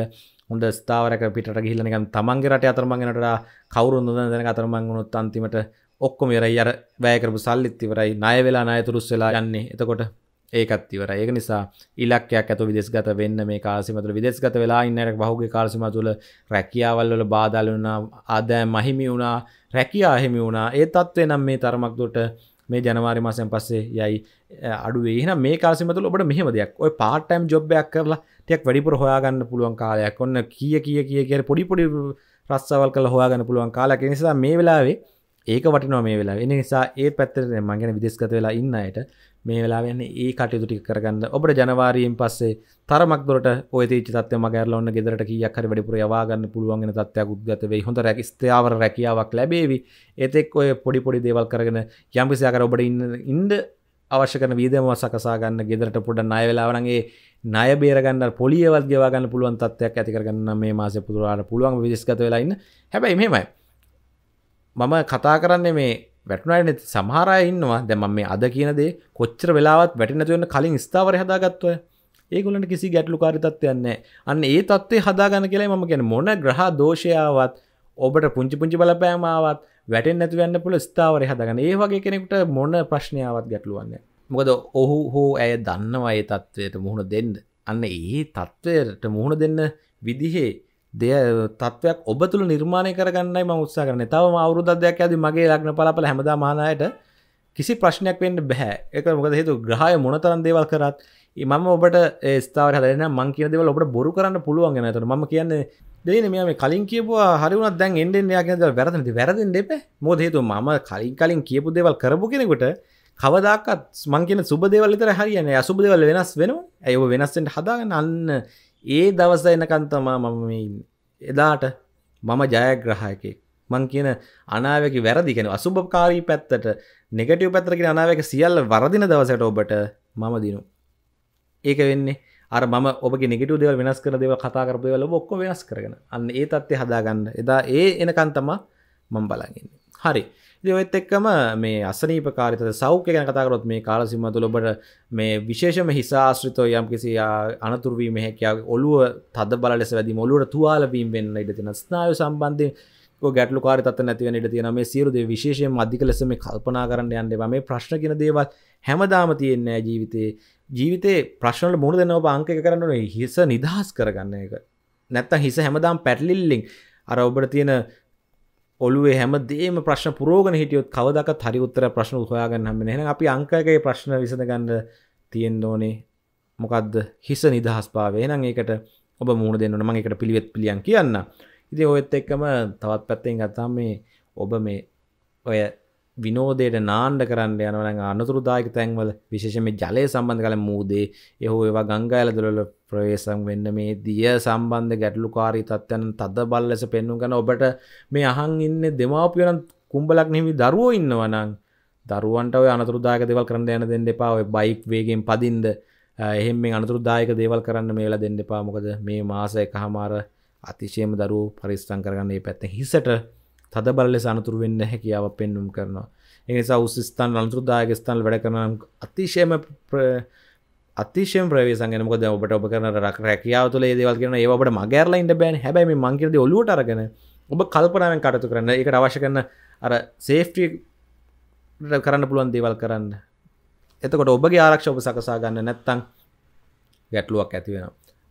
හොඳ ස්ථාවරයක පිටට ගිහිල්ලා නිකන් තමන්ගේ රටේ අතරමං යනට කවුරුන් නොදන්න දැනක අතරමං වුණොත් අන්තිමට ඔක්කොම රයි අර වැෑකරපු සල්ලිත්තිවරයි නය වෙලා නයතුරුස් වෙලා යන්නේ එතකොට ඒකත්තිවර ඒක නිසා ඉලක්කයක් ඇතු විදෙස්ගත වෙන්න මේ කාසිමතුර විදෙස්ගත වෙලා ඉන්නට බහුගේ කාර්සිම තුළ රැකියාවල්වල බාදල වුණා ආදෑ මහිමි වුණා රැකයා අහිමි වුණා ඒ තත්වේ නම් මේ තරමක් දුට මේ ජනවාරි මාසයන් පස්සේ යයි අඩුවේ එන මේ කාසිමතුල ඔබට මෙහෙම දෙයක් ඔය පාටයිම් ජොබ්බයක් කරලා ටෙක් වැඩිපුර හොයාගන්න පුළුවන් කාලයක් ඔන්න කිය කිය කිය කියර පොඩිපොඩි රස්සවල් කළ හොයාගන්න පුළුවන් කාලක් නිසා මේ වෙලාවේ ඒක වටනවා මේ වෙලා එන නිසා ඒ පැත්තර මගෙන විදෙස්ගත වෙලා ඉන්නයට මේ වෙලා වෙන්න ඒ කටයුතුටි කරගන්න ඔබට ජනවාරීෙන් පස්සේ තරමක් දොට ඔය චිතත්ය මගරලන්න ගෙදරට කියහර වැඩිපුර යවාගන්න පුළුවන්ගෙන තත්වයක් උද්ගත වේ හොඳ රැකි ස්ථාවර රැකියාවක් ලැබේවි එතෙක් ඔය පොඩි පොඩි දේවල් කරගෙන යම්පිසියාකර ඔබට ඉන්න ඉන්ඩ අවශ්‍යකන වීදම සකසාගන්න ගෙදරට පුඩ නය වෙලාවනගේ නය බේරගන්න පොලියවත් ගවාගන්න පුළුවන් තත්වයක් ඇතිකරගන්න මේ මාස පුදුරට පුළුවන් විදිස්ගත වෙලයින්න හැබැයි මෙමයි මම කතා කරන්නේ මේ වැටනට සමහරය ඉන්නවා දැම මේ අද කියනදේ කොච්චර වෙලාවත් වැටිනතුවන්න කලින් ස්ථාවර හදාගත්ව ඒගොලට කිසි ගැටලු කාරිතත්වයන්න අන්න ඒ තත්වේ හදාගන්න කියලා මම කියෙන මොන ග්‍රහ දෝෂයාවත් ඔබට පුංචි පුංචි බලපෑමාවත් වැටෙන් නැතිවන්න පුළ ස්ථාවර හදගන්න ඒ වගේ කෙනෙකුට මොන ප්‍රශ්නයාවත් ගැටලුවන්න මොකද ඔහු හෝ ඇය දන්නවා ඒ තත්වයට මුහුණ දෙන්න අන්න ඒ තත්ත්වයට මුහුණ දෙන්න විදිහේ දෙය තත්වයක් ඔබ තුළ නිර්මාණය කරගන්න ම උත්සා කරන තව අවරුදධයක් ඇද මගේ ලක්න පලාපල හැමද මානයට කිසි ප්‍රශ්නයක් වෙන්ට බැහැ එක මොකද හේතු ග්‍රහය මොනතරන් දේවල් කරත් මම ඔබට ස්ථාව හරන මං කියන දෙවල ඔබට බොරු කරන්න පුළුවන් ගෙනතට ම කියන්නේ දෙන මෙම කලින් කියපුවා හරිුණත් දැන් එන්ඩෙන්යක් ද වැරදනති වැරදිෙන් දෙප මොද හේතු ම කලින් කලින් කියපු දෙවල් කරපු කෙනෙකුට කවදක්ත් මංකන සුබදේවලතර හරියන අසුබදවල වෙනස් වෙන ඇය වෙනස්සෙන්ට හදාගන්න අන්න ඒ දවස එනකන් තමා මම මේ ඉන්න එදාට මම ජයග්‍රහයකෙක් මං කියන අනාවක වැරදිගෙන අසුභකාරී පැත්තට නෙගටව පැතරකින අනාවක සියල්ල වරදින දවසට ඔබට මම දිනු ඒක වෙන්නේ අර ම ඔබ ගෙනෙට දෙව වෙනස් කර දෙව කතාකරපයවල ඔක්කො වෙනස් කරගෙන අන්න ඒ තත්ත්ය හදාගන්න එදා ඒ එනකන්තම මං බලාගන්න හරි දොත් එක්කම මේ අසනීපකාරිත සෞඛ්‍ය ගැන කතාකරොත් මේ කාලසිම තුළබට මේ විශේෂම හිසාශ්‍රිතෝ යම් කිසි අනතුරවීම හැකයාව ඔලුව තද බල ලෙස වැදි ඔලුවට තුවාලවීම් වෙන්න ඉඩ තින ස්නාය සම්බන්ධය ගැටලු කාරිතත් නැතිව ඉට තියෙන මේ සිරුද විශේෂය අධික ලෙසම කල්පනා කරන්න යන්න මේ ප්‍රශ්න කියන දේවල් හැමදාම තියෙන්නේ ජීවිතයේ ජීවිතේ ප්‍රශ්නට මුණ දෙනව අංක කරන්නනේ හිස නිදහස් කරගන්න එක නැත්තන් හිස හැමදාම් පැටලිල්ලිින් අර ඔබට තියෙන ඔලුවේ හැම දේම ප්‍රශ්න පුරෝගන හිටියොත් කවදක් හරි උත්තර ප්‍රශ්න හොයාගන්න හම න අපි අංකගේ ප්‍රශ්න විසඳගන්න තියෙන් ඕනේ මොකක්ද හිස නිදහස්පාවේ නම් ඒකට ඔබ මුණ දෙන්න මං එකට පිළිවෙත් පිළියන් කියන්න ඉති ඔයත් එක්කම තවත් පැත්තෙන් ගත්තා මේ ඔබ මේ ඔය විනෝදයට නාණ්ඩ කරන්න යනවන අනතුරුදායක තැන්වල විශේෂම ජලය සම්බන්ධ කල මූදේ එහෝ ඒවා ගංගායල දුරල ප්‍රවේශම් වෙන්න මේ දිය සම්බන්ධ ගැටලුකාරී තත්ත්වයන් තද බල ලෙස පෙන්වු කරන ඔබට මේ අහන් ඉන්න දෙමාපියන් කුම්බලක් නෙමෙයි දරුවෝ ඉන්නවනම් දරුවන්ට ඔය අනතුරුදායක දේවල් කරන්න යන්න දෙන්න එපා ඔය බයික් වේගයෙන් පදින්න එහෙම මේ අනතුරුදායක දේවල් කරන්න මේ වෙලාව දෙන්න එපා මොකද මේ මාස එකමාර අතිශයම දරුවෝ පරිස්සම් කරගන්න මේ පැත්තෙන් හිසට තද බල ලෙස අනතුරු වෙන්න හැකියාව පෙන්වුම් කරනවා ඒ නිසා උස් ස්ථාන අනතුරුදායක ස්ථාන වල වැඩ කරන අතිශයම අතිශය ප්‍රවේසන් මොකද ඔබට ඔබ කරන රක් රැකියාව තුළ ඒදවල් කියන ඒවට මගේරලා ඉන්න බෑන් හැබැයි මංකිරද ඔලුවට අරගෙන ඔබ කල්පනාවෙන් කටතු කරන්න එක අවශ්‍ය කරන අර සේෆ්ටිය කරන්න පුළුවන් දේවල් කරන්න එතකොට ඔබගේ ආරක්ෂ ඔබ සකසා ගන්න නැත්තං ගැටලුවක් ඇතිවෙන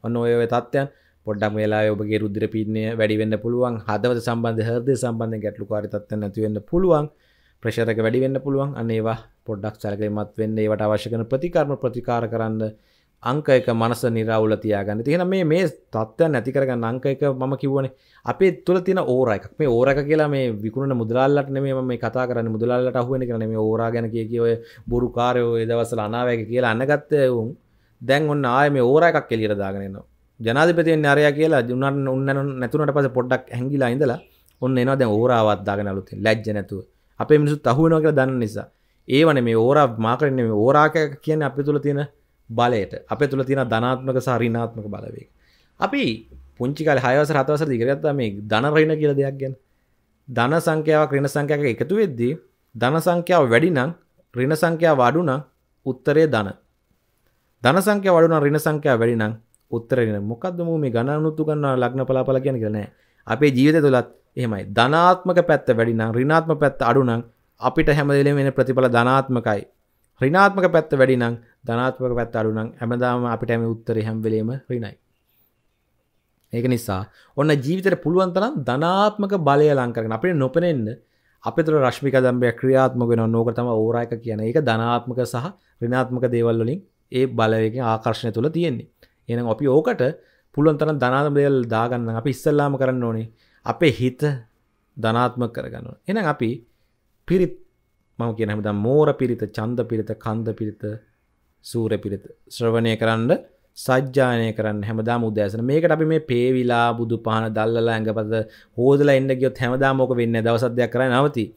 ඔන්න ඔය තත්ත්යන් පොඩ්ඩක් වෙලා ඔබගේ රුද්‍ර පීණය වැඩිවෙන්න පුළුවන් හදවත සම්බන්ධ හරදය සම්බන්ධ ගැටලු කාරිතත්ව නැතිවෙන්න පුළුවන් ප්‍රශරක වැඩිවෙන්න පුළුවන් අනේවා පොඩ්ඩක් සැලකීමත් වෙන්නේ වට අවශ්‍යකන ප්‍රතිකර්ම ප්‍රතිකාර කරන්න අංකයක මනස නිරවුල තියාගන්න තියෙන මේ මේ තත්ත්ව නැති කරගන්න අංකයක මම කිව්වන අපේ තුළ තින ඕර එකක් මේ ඕරක කියලා මේ විකුණ මුදලාල්ලට නෙමේ මේ කතා කරන්න මුදලාල්ලට අහුවෙන කරන මේ ඕරා ගැන කිය කියව බොරු කාරයෝ එදවසල අනාවැක කියලා අන්නගත්තය වුන් දැන් ඔන්න ආය මේ ඕර එකක් එලියට දාගෙනවා ජනාධිපතියෙන් අරය කියලා ජුනන් උන්න නැතුනට පස පොඩ්ඩක් හැඟිලා ඉඳලා ඔන්න එනවා දැන් ඕරාවත්දාගෙන අලුත් ලැජ්ජ නැතුව අපේ මිනිසුත් අහුවෙනවා කියලා දන්න නිසා ඒ වනේ මේ ඕරා මාකරන්නේ මේ ඕරාකයක් කියන්නේ අපි තුල තියෙන බලයට අපේ තුල තියෙන ධනාත්මක සහ ඍණාත්මක බලවේග අපි පුංචි කාලේ 6 වසර 7 වසරදී ඉගෙන ගත්තා මේ ධන ඍණ කියලා දෙයක් ගැන ධන සංඛ්‍යාවක් ඍණ සංඛ්‍යාවක එකතු වෙද්දී ධන සංඛ්‍යාව වැඩි නම් ඍණ සංඛ්‍යාව අඩු නම් උත්තරේ ධන. ධන සංඛ්‍යාව අඩු නම් ඍණ සංඛ්‍යාව වැඩි නම් උත්තරේ ඍණ. මොකද්ද මෝ මේ ගණන් උතු ගන්නා ලග්න පලාපල කියන්නේ කියලා නෑ. අපේ ජීවිත තුළත් එහෙමයි ධනාත්මක පැත්ත වැඩිනම් රිනාත්ම පැත්ත අඩුනම් අපිට හැමදලේ වෙන ප්‍රතිඵල ධනාත්මකයි රිනාත්මක පැත්ත වැඩිනම් ධනාත්මක පැත් අඩුනම් හැමදාම අපිට ඇම උත්තර හැම්වලීම රිනයි ඒක නිසා ඔන්න ජීවිතර පුළුවන්තරම් ධනාත්මක බලය ලංකරන අපිට නොපනෙන්න්න අපිතුර රශ්මි දම්බය ක්‍රියාත්මගෙන නෝකතම ඕරයක කියන එක ධනාත්මක සහ රිනාත්මක දේවල්ලින් ඒ බලයක ආකර්ශණය තුළ තියෙන්නේ එනම් අපි ඕකට පුළුවන් තන ධනාත්ම දේවල් දාගන්න අපි ඉස්සල්ලාම කරන්න ඕනේ අපේ හිත ධනාත්මක කරගන්න. එහෙනම් අපි පිරිත් මම කියන හැමදාම මෝර පිරිත, ඡන්ද පිරිත, කන්ද පිරිත, සූර පිරිත ශ්‍රවණය කරන්න සජ්ජානය කරන්න හැමදාම උදෑසන. මේකට අපි මේ පේවිලා බුදු පහන දැල්ලලා ඇඟපත හොදලා එන්න ගියොත් හැමදාම ඕක වෙන්නේ දවස් අධ්‍යයක් කරන්නේ නැවතී.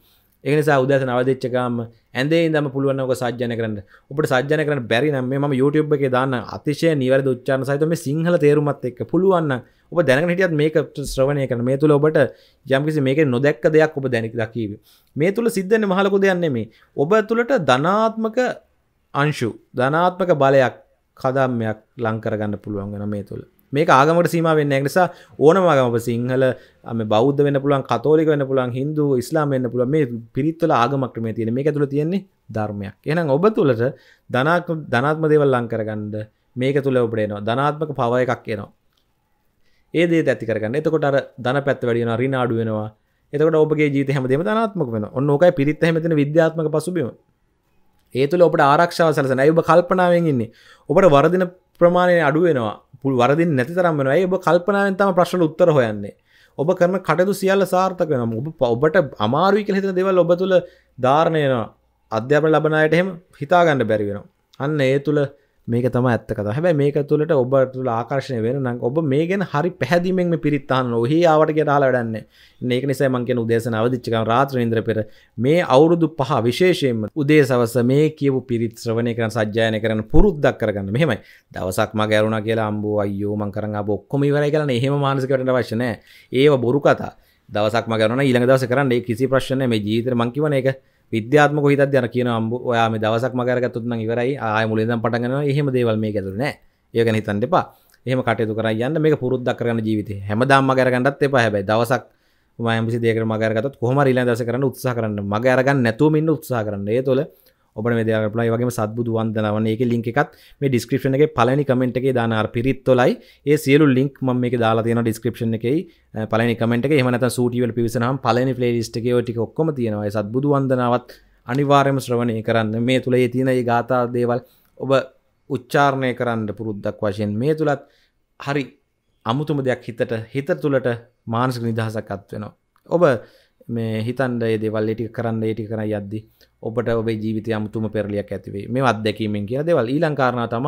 ඒනිසා උදස නවදච්චකම ඇදේ දම පුළුවන්නක සජ්‍යන කරන්න ඔට සජ්‍යන කරන බැරි නම් ම YouTube එක දාන්න අතිශය නිවර උච්චාන සහිතම සිංහල තේරුමත් එක් පුළුවන්න ඔබ දැන හිටියත් මේක ශ්‍රවණය කරන මේ තුළ ඔබට යම්කිසි මේක නොදැක් දෙයක් ඔබ දැනික දකිව මේ තුළ සිද්ධන මහලකු දෙයන්නේ මේ ඔබ තුළට ධනාත්මක අංශු ධනාත්මක බලයක් කදම්යක් ලංකරගන්න පුළුවන්ගෙන මේ තුළ මේ ආගමට සීම වෙන්න නිසා ඕනමාගම සිංහල ම බෞද්ධ වන්න පුළන් කතෝලික වන්න පුළන් හිදු ඉස්ලාම වන්න පුළ මේ පිරිත්වල ආගමක්ට මේ තියෙන මේ තුළ තියෙන්නේ ධර්මයක් එනම් ඔබ තුළට ධනාක් ධනාත්ම දේවල් ලංකරගන්ඩ මේක තුළ ඔබඩේනවා ධනාත්මක පව එකක් කියනවා ඒ දේ ඇති කරගන්න එතකොට අර ධන පැත් වැඩියෙන රිනාඩු වෙනවා එතකට ඔබගේ ජීත හැම දෙම ධනාත්මක වෙන ඔන්නෝකයි පිරිත් හැමතින විද්‍යාත්මක පසුබීම ඒ තුළ ඔබට ආරක්ෂාව සලසන ඔබ කල්පනාවෙන් ඉන්නේ ඔබට වරදින ප්‍රමාණය අඩුවෙනවා පුල් වරදි නැති තරම්මනයි ඔබ කල්පනාවෙන් තම ප්‍රශ්න උත්තර හොයන්නේ ඔබ කරන කටයුතු සියල්ල සාර්ථක වෙනවා ඔබ ඔබට අමාරුයි කියලා හිතන දේවල් ඔබ තුල ධාරණය වෙනවා අධ්‍යාපන ලබන අයට එහෙම හිතා ගන්න බැරි වෙනවා අන්න ඒ තුල මේක තම ඇත්තකත හැබැ මේක තුළට ඔබටතුළ ආකර්ශය වෙන නම් ඔබ මේ ගැන හරි පැදිමෙන් පිරිත්තාන්න ඔහහි ආවට කියටාල වැඩන්න ඒක නිසා මංකෙන උදේශන අවදිච්චක රාත්‍ර ඉන්ද්‍ර පෙර මේ අවුරුදු පහ විශේෂයෙන්ම උදේ සවස මේ කියපු පිරිත්ශ්‍රවණය කරන සජ්‍යායන කරන පුරුද්දක් කරගන්න මෙහෙමයි දවසක් ම ගැරුණ කියලා අම්බෝ අයෝ මං කරන්න බොක්කොම වර කරන එහෙම මානසිකට වශනය ඒව බොරු කතා දවසක් මගරන ඉළඟ දස කරන්න කිසි ප්‍රශ්නය මේ ජීතර මංකිවන එක විද්‍යාත්ම කොහිතත් යන කියන අම්බ ඔයා මේ දවසක් මකරගත්තුත්න ඉවරයි ආය මුලදම් පටගන එහෙම දේවල් මේ ඇතුරන ඒක හිතන් එපා එහම කටයුතු කර යන්න මේ පුරුද්ද කරන ජීවිත හැමදාම් මකරගන්නත් එපා හැබයි දවසක් මයමසි දේක මගරගත් කොහම රිලා දස කරන්න උත්සා කරන්න මගරගන්න නැතුමින් උත්සා කරන්න ඒ තුළ ඔබ දරපලයි වගේ සත්බුදු වන්දනවන එක ලින්ක එකත් මේ ඩිස්ක්‍රපෂනගේ පලනි කමෙන්ට් එක දානර පිරිත්තොලයි ඒ සියලු ලින්ක් ම මේ දාලා තියෙන ඩිස්ක්‍රපෂන එකයි පලනි කමෙන්ට එක එමනත සූටිවල් පිවිසනම් පලනි ්ලේස්ටක ටික ඔක්කොම තියෙනවා සත්බුදු වන්දනාවත් අනිවාර්යම ශ්‍රවණය කරන්න මේ තුළ ඒ තියෙන ඒ ගාථා දේවල් ඔබ උච්චාරණය කරන්න පුරුද්දක් වශයෙන් මේ තුළත් හරි අමුතුම දෙයක් හිතට හිත තුළට මානසික නිදහසකත් වෙනවා. ඔබ මේ හිතන්ඩ දෙවල් ටි කරන්න ඒටි කර යද්දි ඔබට ඔබේ ජීවිතය අමුතුම පෙරලියක් ඇතිවේ මේ අත්දැකීමෙන් කිය දෙවල් ඊලංකාරණ තම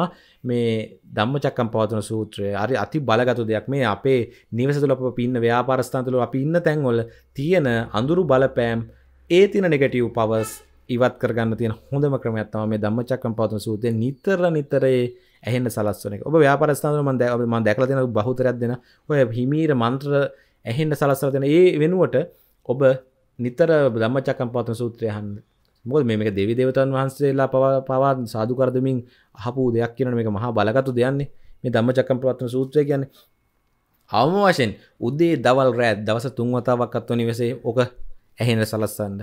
මේ දම්ම චක්කම් පවතන සූත්‍රය අරි අති බලගතු දෙයක් මේ අපේ නිවසතුල අප පින්න ව්‍යාපාරස්ථාතුල අපි ඉන්න තැන්වොල තියෙන අඳුරු බලපෑම් ඒ තින නෙගටව් පවස් ඉවත් කරගන්න තියෙන හොඳම ක්‍රමයක්ත්තම මේ දම්ම චක්කම් පවතන සූතය නිතර නිතරේ ඇහෙන්න සලස්වන ඔබ ව්‍යාපරස්ථාන මන්ද ඔබ මන් දැකල දෙෙන බහතරයක් දෙෙන ඔය හිමීර මන්ත්‍ර ඇහෙන්න්න සලස්වරතන ඒ වෙනුවට ඔබ නිතර ධම්මචක්කම් පවත්තන සූත්‍රය අහන්න. මොකද මේ මේක දෙවි දේවතාවුන් වහන්සේලා පවා සාදු කරදමින් අහපු දෙයක් කියන මේක මහා බලගත් දෙයක්නේ. මේ ධම්මචක්කම් පවත්තන සූත්‍රය කියන්නේ අවම වශයෙන් උදේ දවල් රෑ දවස තුන් වතාවක්වත් නිවසේ ඔක ඇහෙන සලස්සන්න.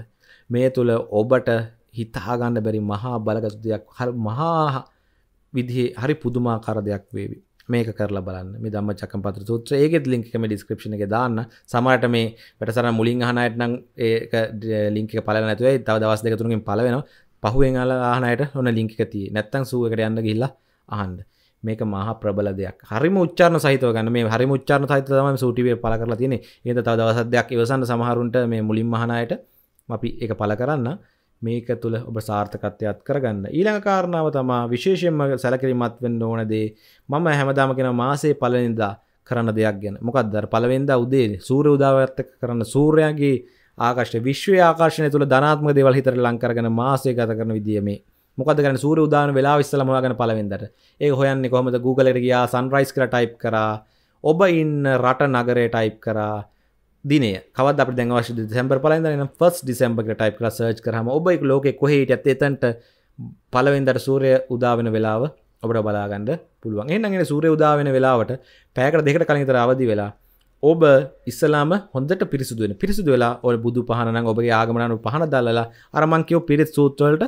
මේ තුල ඔබට හිතා ගන්න බැරි මහා බලගත් දෙයක් මහා විදිහේ හරි පුදුමාකාර දෙයක් වේවි. මේක කරලා බලන්න මේ ධම්ම චක්කපත සූත්‍ර ඒකෙත් ලින්ක් එක මේ ඩිස්ක්‍රිප්ෂන් එකේ දාන්න සමහරට මේ වැඩසටහන මුලින් අහන අයට නම් ඒක ලින්ක් එක පළල නැතුව ඒ තව දවස් දෙක තුනකින් පළ වෙනවා පහුවෙන් අහලා අහන අයට ඔන්න ලින්ක් එක තියෙයි නැත්තම් සූ එකට යන්න ගිහිල්ලා අහන්න මේක මහ ප්‍රබල දෙයක් හරි මුච්චාරන සහිතව ගන්න මේ හරි මුච්චාරන සහිත තම සූටිවේ පල කරලා තියෙන ඒද තව දවසත් දෙයක් ඉවසන්න සමහරුන්ට මේ මුලින් මහනායට අපි එක පල කරන්න මේක තුළ ඔබ සාර්ථකත්වයක් කරගන්න ඊළඟ කාරණාව තමා විශේෂයෙන්ම සැලකිරිමත් වෙන්න ඕන දේ මම හැමදාම කෙන මාසේ පලනිදා කරන්න දෙයක් ගැන මොකක්දර පලවෙෙන්දා උදේ සූර උදාවත්ත කරන්න සූරයාගේ ආකශ්‍ය විශ්ව ආකාශය තුළ ධනාත්ම දෙවල් හිතර ලංකරගෙන මාසේ ගත කරන විදිීමේ මොකද ගන සූර උදාන වෙලා විස්සලමවාගෙන පලවෙෙන්දට ඒ හොයන්නේ කොහොමද Googleට ගියා සන්රයිස් කර ටයිප් කරා ඔබ ඉන්න රට නගරේ ටයිප් කරා දින කවද අප දැවශ දෙසැම්බර් පලන්න න ෆස් ඩිසම්බක ටයිප් සර්ච් කරම ඔබයි ලෝක කොහට ඇත එතන්ට පලවෙන්දර සූරය උදාවෙන වෙලාව ඔබට බලාගන්න පුළුවන් එන්නගෙන සූරය උදාවෙන වෙලාවට පෑකර දෙකට කලින්තර අවදි වෙලා ඔබ ඉස්සලාම හොඳට පිරිසුදුවෙන පිරිසුදු වෙලා ඔය බුදු පහනන් ඔබගේ ආගමනු පහන දල්ලලා අරමංකයෝ පිරිත් සූත්වලට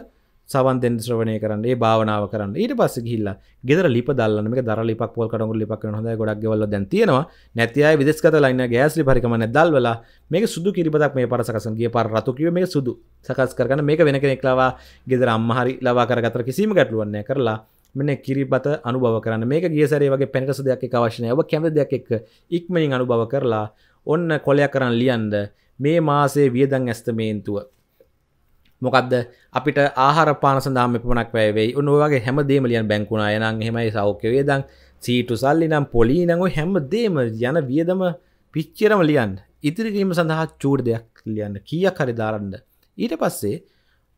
සවන්තෙන් ශ්‍රවණය කරන්න ඒ භාවනාව කරන්න ඊට පස්ස ගිල්ලා ගෙදර ලිප දල්ලන මේ දර ලිපක් පොල් කඩඟු ලිපක් වෙන හොඳයි ගොඩක් ගෙවල් වල දැන් තියෙනවා නැති අය විදේශගත ලයින් එක ගෑස් ලිප හරි කමන්නේ දැල්වලා මේක සුදු කිරිබතක් මේ පාර සකසන ගිය පාර රතු කිව්වේ මේක සුදු සකස් කරගන්න මේක වෙන කෙනෙක් ලවා ගෙදර අම්මා හරි ලවා කරගත්තර කිසිම ගැටලුවක් නැහැ කරලා මෙන්න කිරිබත අනුභව කරන්න මේක ගිය සැරේ වගේ පැනකස දෙයක් එක්ක අවශ්‍ය නැහැ ඔබ කැමති දෙයක් එක්ක ඉක්මනින් අනුභව කරලා ඔන්න කොලයක් කරන් ලියන්න මේ මාසේ වියදම් ඇස්තමේන්තුව මොකක්ද අපිට ආහර පාන සඳහම පමනක් වැෑවෙයි උන්වගේ හැමදේම ලියන් බැංකුණා යනම් හෙමයි සෞඛ්‍යවේ දං සීටු සල්ලි නම් පොලි නඟ හැමදේම යන වියදම පිච්චරම ලියන් ඉතිරිකිරීම සඳහා චූඩ දෙයක් ලියන්න කිය කරි දාරන්න ඊට පස්සේ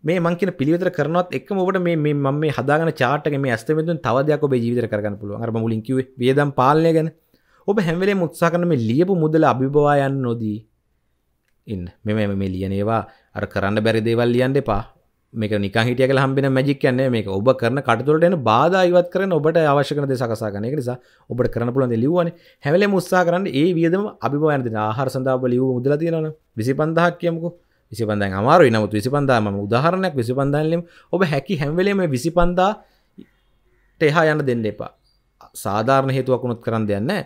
මේ මංකන පිළිවිතර කරනත් එක් ඔබට මේ ම මේ හදාගන චාටක මේ ඇස්තමතුන් තවදයක් ඔබ ජීවිතර කරන්න පුළුව අරම මුලින්කිව වියදම් පාලනය ගැන ඔබ හැමලේ මුත්සා කරන මේ ලියපු මුදල අභිභවායන්න නොදී ඉන්න මෙම එම ලියනේවා අර කරන්න බැරි දේවල් ලියන් දෙපා මේක නිකන් හිටිය කියලා හම්බෙන මැජික් කියන්නේ මේක ඔබ කරන කටතුලට එන බාධා ඉවත් කරන්න ඔබට අවශ්‍ය කරන දේ සකසා ගන්න. ඒක නිසා ඔබට කරන්න පුළුවන් දේ ලිව්වනේ. හැමලෙම උත්සාහ කරන්න ඒ වියදම අභිභවන දෙන ආහාර සඳහා ඔබ ලියුව මුදලා තියෙනවනේ. 25000ක් කියමුකෝ. 25000න් අමාරුයි. නමුත් 25000 මම උදාහරණයක් 25000න් ලියමු. ඔබ හැකි හැම වෙලෙම 25000 ට එහා යන්න දෙන්න එපා. සාධාරණ හේතුවක් වුණොත් කරන්න දෙයක් නැහැ.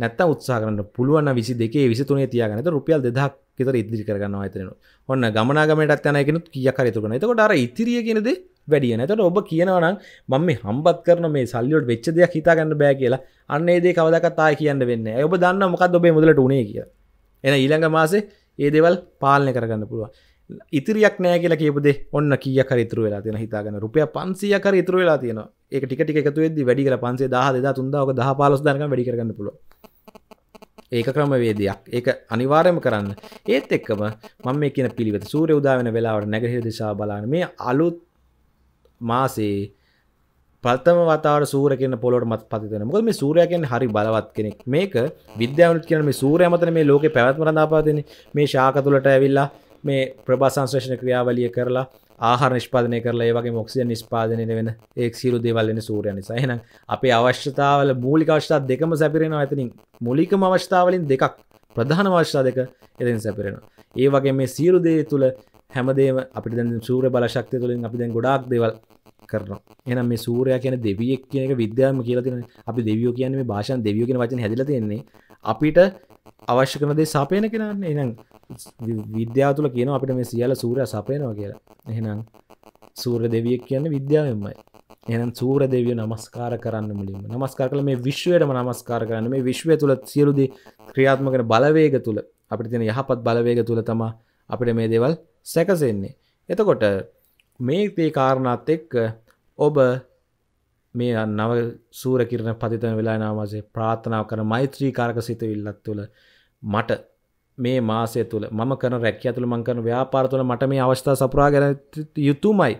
නැත්තම් උත්සාහ කරන්න පුළුවන් නම් 22 23 තියාගන්න. ඒක රුපියල් 2000ක් ෙතර ඉදිරි කරගන්නවා ඇතන ඔන්න ගමනාගමටත් යනයකෙනු කියකරතුකන එතකොට අර ඉතිරිය කියෙනෙද වැඩිය නතට ඔබ කියනවනම් මම මේ හම්බත් කරන මේ සල්ලියොට වෙච්ච දෙයක් හිතාගන්න බෑ කියලා අන්න ඒදේ කවදකත්තා කියන්න වෙන්න ඔබ දන්න මොකක් ඔබේ මුදලට උනේ කිය එන ඊළඟ මාසේ ඒ දෙවල් පාලනය කරගන්න පුළුව ඉතිරියක් නෑ කියලා කියපදේ ඔන්න කිය කරිතුර වෙලා තියෙන හිතාගන්න රුපිය පන්සිය කර ඉතුර වෙලා තියෙන එක ටික එකතු වෙද වැඩිකර පන්සේ දහ දෙදා තුන්දාවක දහ පාලස් දරග වැඩිරගන්න පුළුව ඒක ක්‍රමවේදයක් ඒක අනිවාර්යම කරන්න ඒත් එක්කම මම මේ කියන පිළිවෙත සූර්ය උදා වෙන වෙලාවට නැගිටින දිශාව බලන්න මේ අලුත් මාසේ ප්‍රථම වතාවට සූර්ය කියන පොළොවට මත පතිත වෙනවා. මොකද මේ සූර්යා කියන්නේ හරි බලවත් කෙනෙක්. මේක විද්‍යාවනුත් කියන මේ සූර්යා මතනේ මේ ලෝකේ පැවැත්ම රඳාපවතින්නේ. මේ ශාක තුලට ඇවිල්ලා මේ ප්‍රභා සංශ්ලේෂණ ක්‍රියාවලිය කරලා ආහර නිෂ්පාදනය කරලා ඒවගේ මොක්සිය නිස්පාදනය වෙන ඒ සිරු දෙවල්ලෙන සූරය නිසා එහෙනම් අපේ අවශ්‍යතාවල මූලික අවශ්‍යතා දෙකම සැපිරෙනවා ඇතිනින් මුලිකම අවශ්‍යතාවලින් දෙකක් ප්‍රධාන අවශ්‍යතා දෙක එතින් සැපිරෙනවා ඒ වගේ මේ සියලු දේ තුළ හැමදේම අපි දැන් සූර බලශක්තිය තුළින් අපි දැන් ගොඩාක් දේවල් කරනවා එනම් මේ සූරය කියන දෙවියෙක් කියන එක විද්‍යාම කියලා තියෙන අපි දෙවියෝ කියන්නේ මේ භාෂාවෙන් දෙවියෝ කියන වචනේ හැදිලා තියෙන්නේ අපිට අවශ්‍ය කරන දේ සපයන කෙනානේ එහෙනම් විද්‍යා තුළ කියන අපිට මේ සියල සූරය සපයනවා කියලා එහෙනම් සූර දෙවියක් කියන්න විද්‍යාවෙන්මයි එනම් සූර දෙවිය නමස්කාර කරන්න මුලින්ම නමස්කාර කළ මේ විශ්වයටම නමස්කාර කරන්න මේ විශ්වය තුළ සියලුද ක්‍රියාත්මකන බලවේග තුළ අපිට තින යහපත් බලවේග තුළ තම අපිට මේ දේවල් සැකසෙන්නේ එතකොට මේ තේ කාරණත් එක්ක ඔබ මේ නව සූර කිරණ පතිතන වෙලානාවසේ ප්‍රාථනාව කර මෛත්‍රී කාරක සිත විල්ලත් තුළ මට මේ මාසය තුළ මම කරන රැක්ක ඇතුළ මං කරන ව්‍යාපාර තුළ මට මේ අවස්ථා සපුරා ගැන යුතුමයි.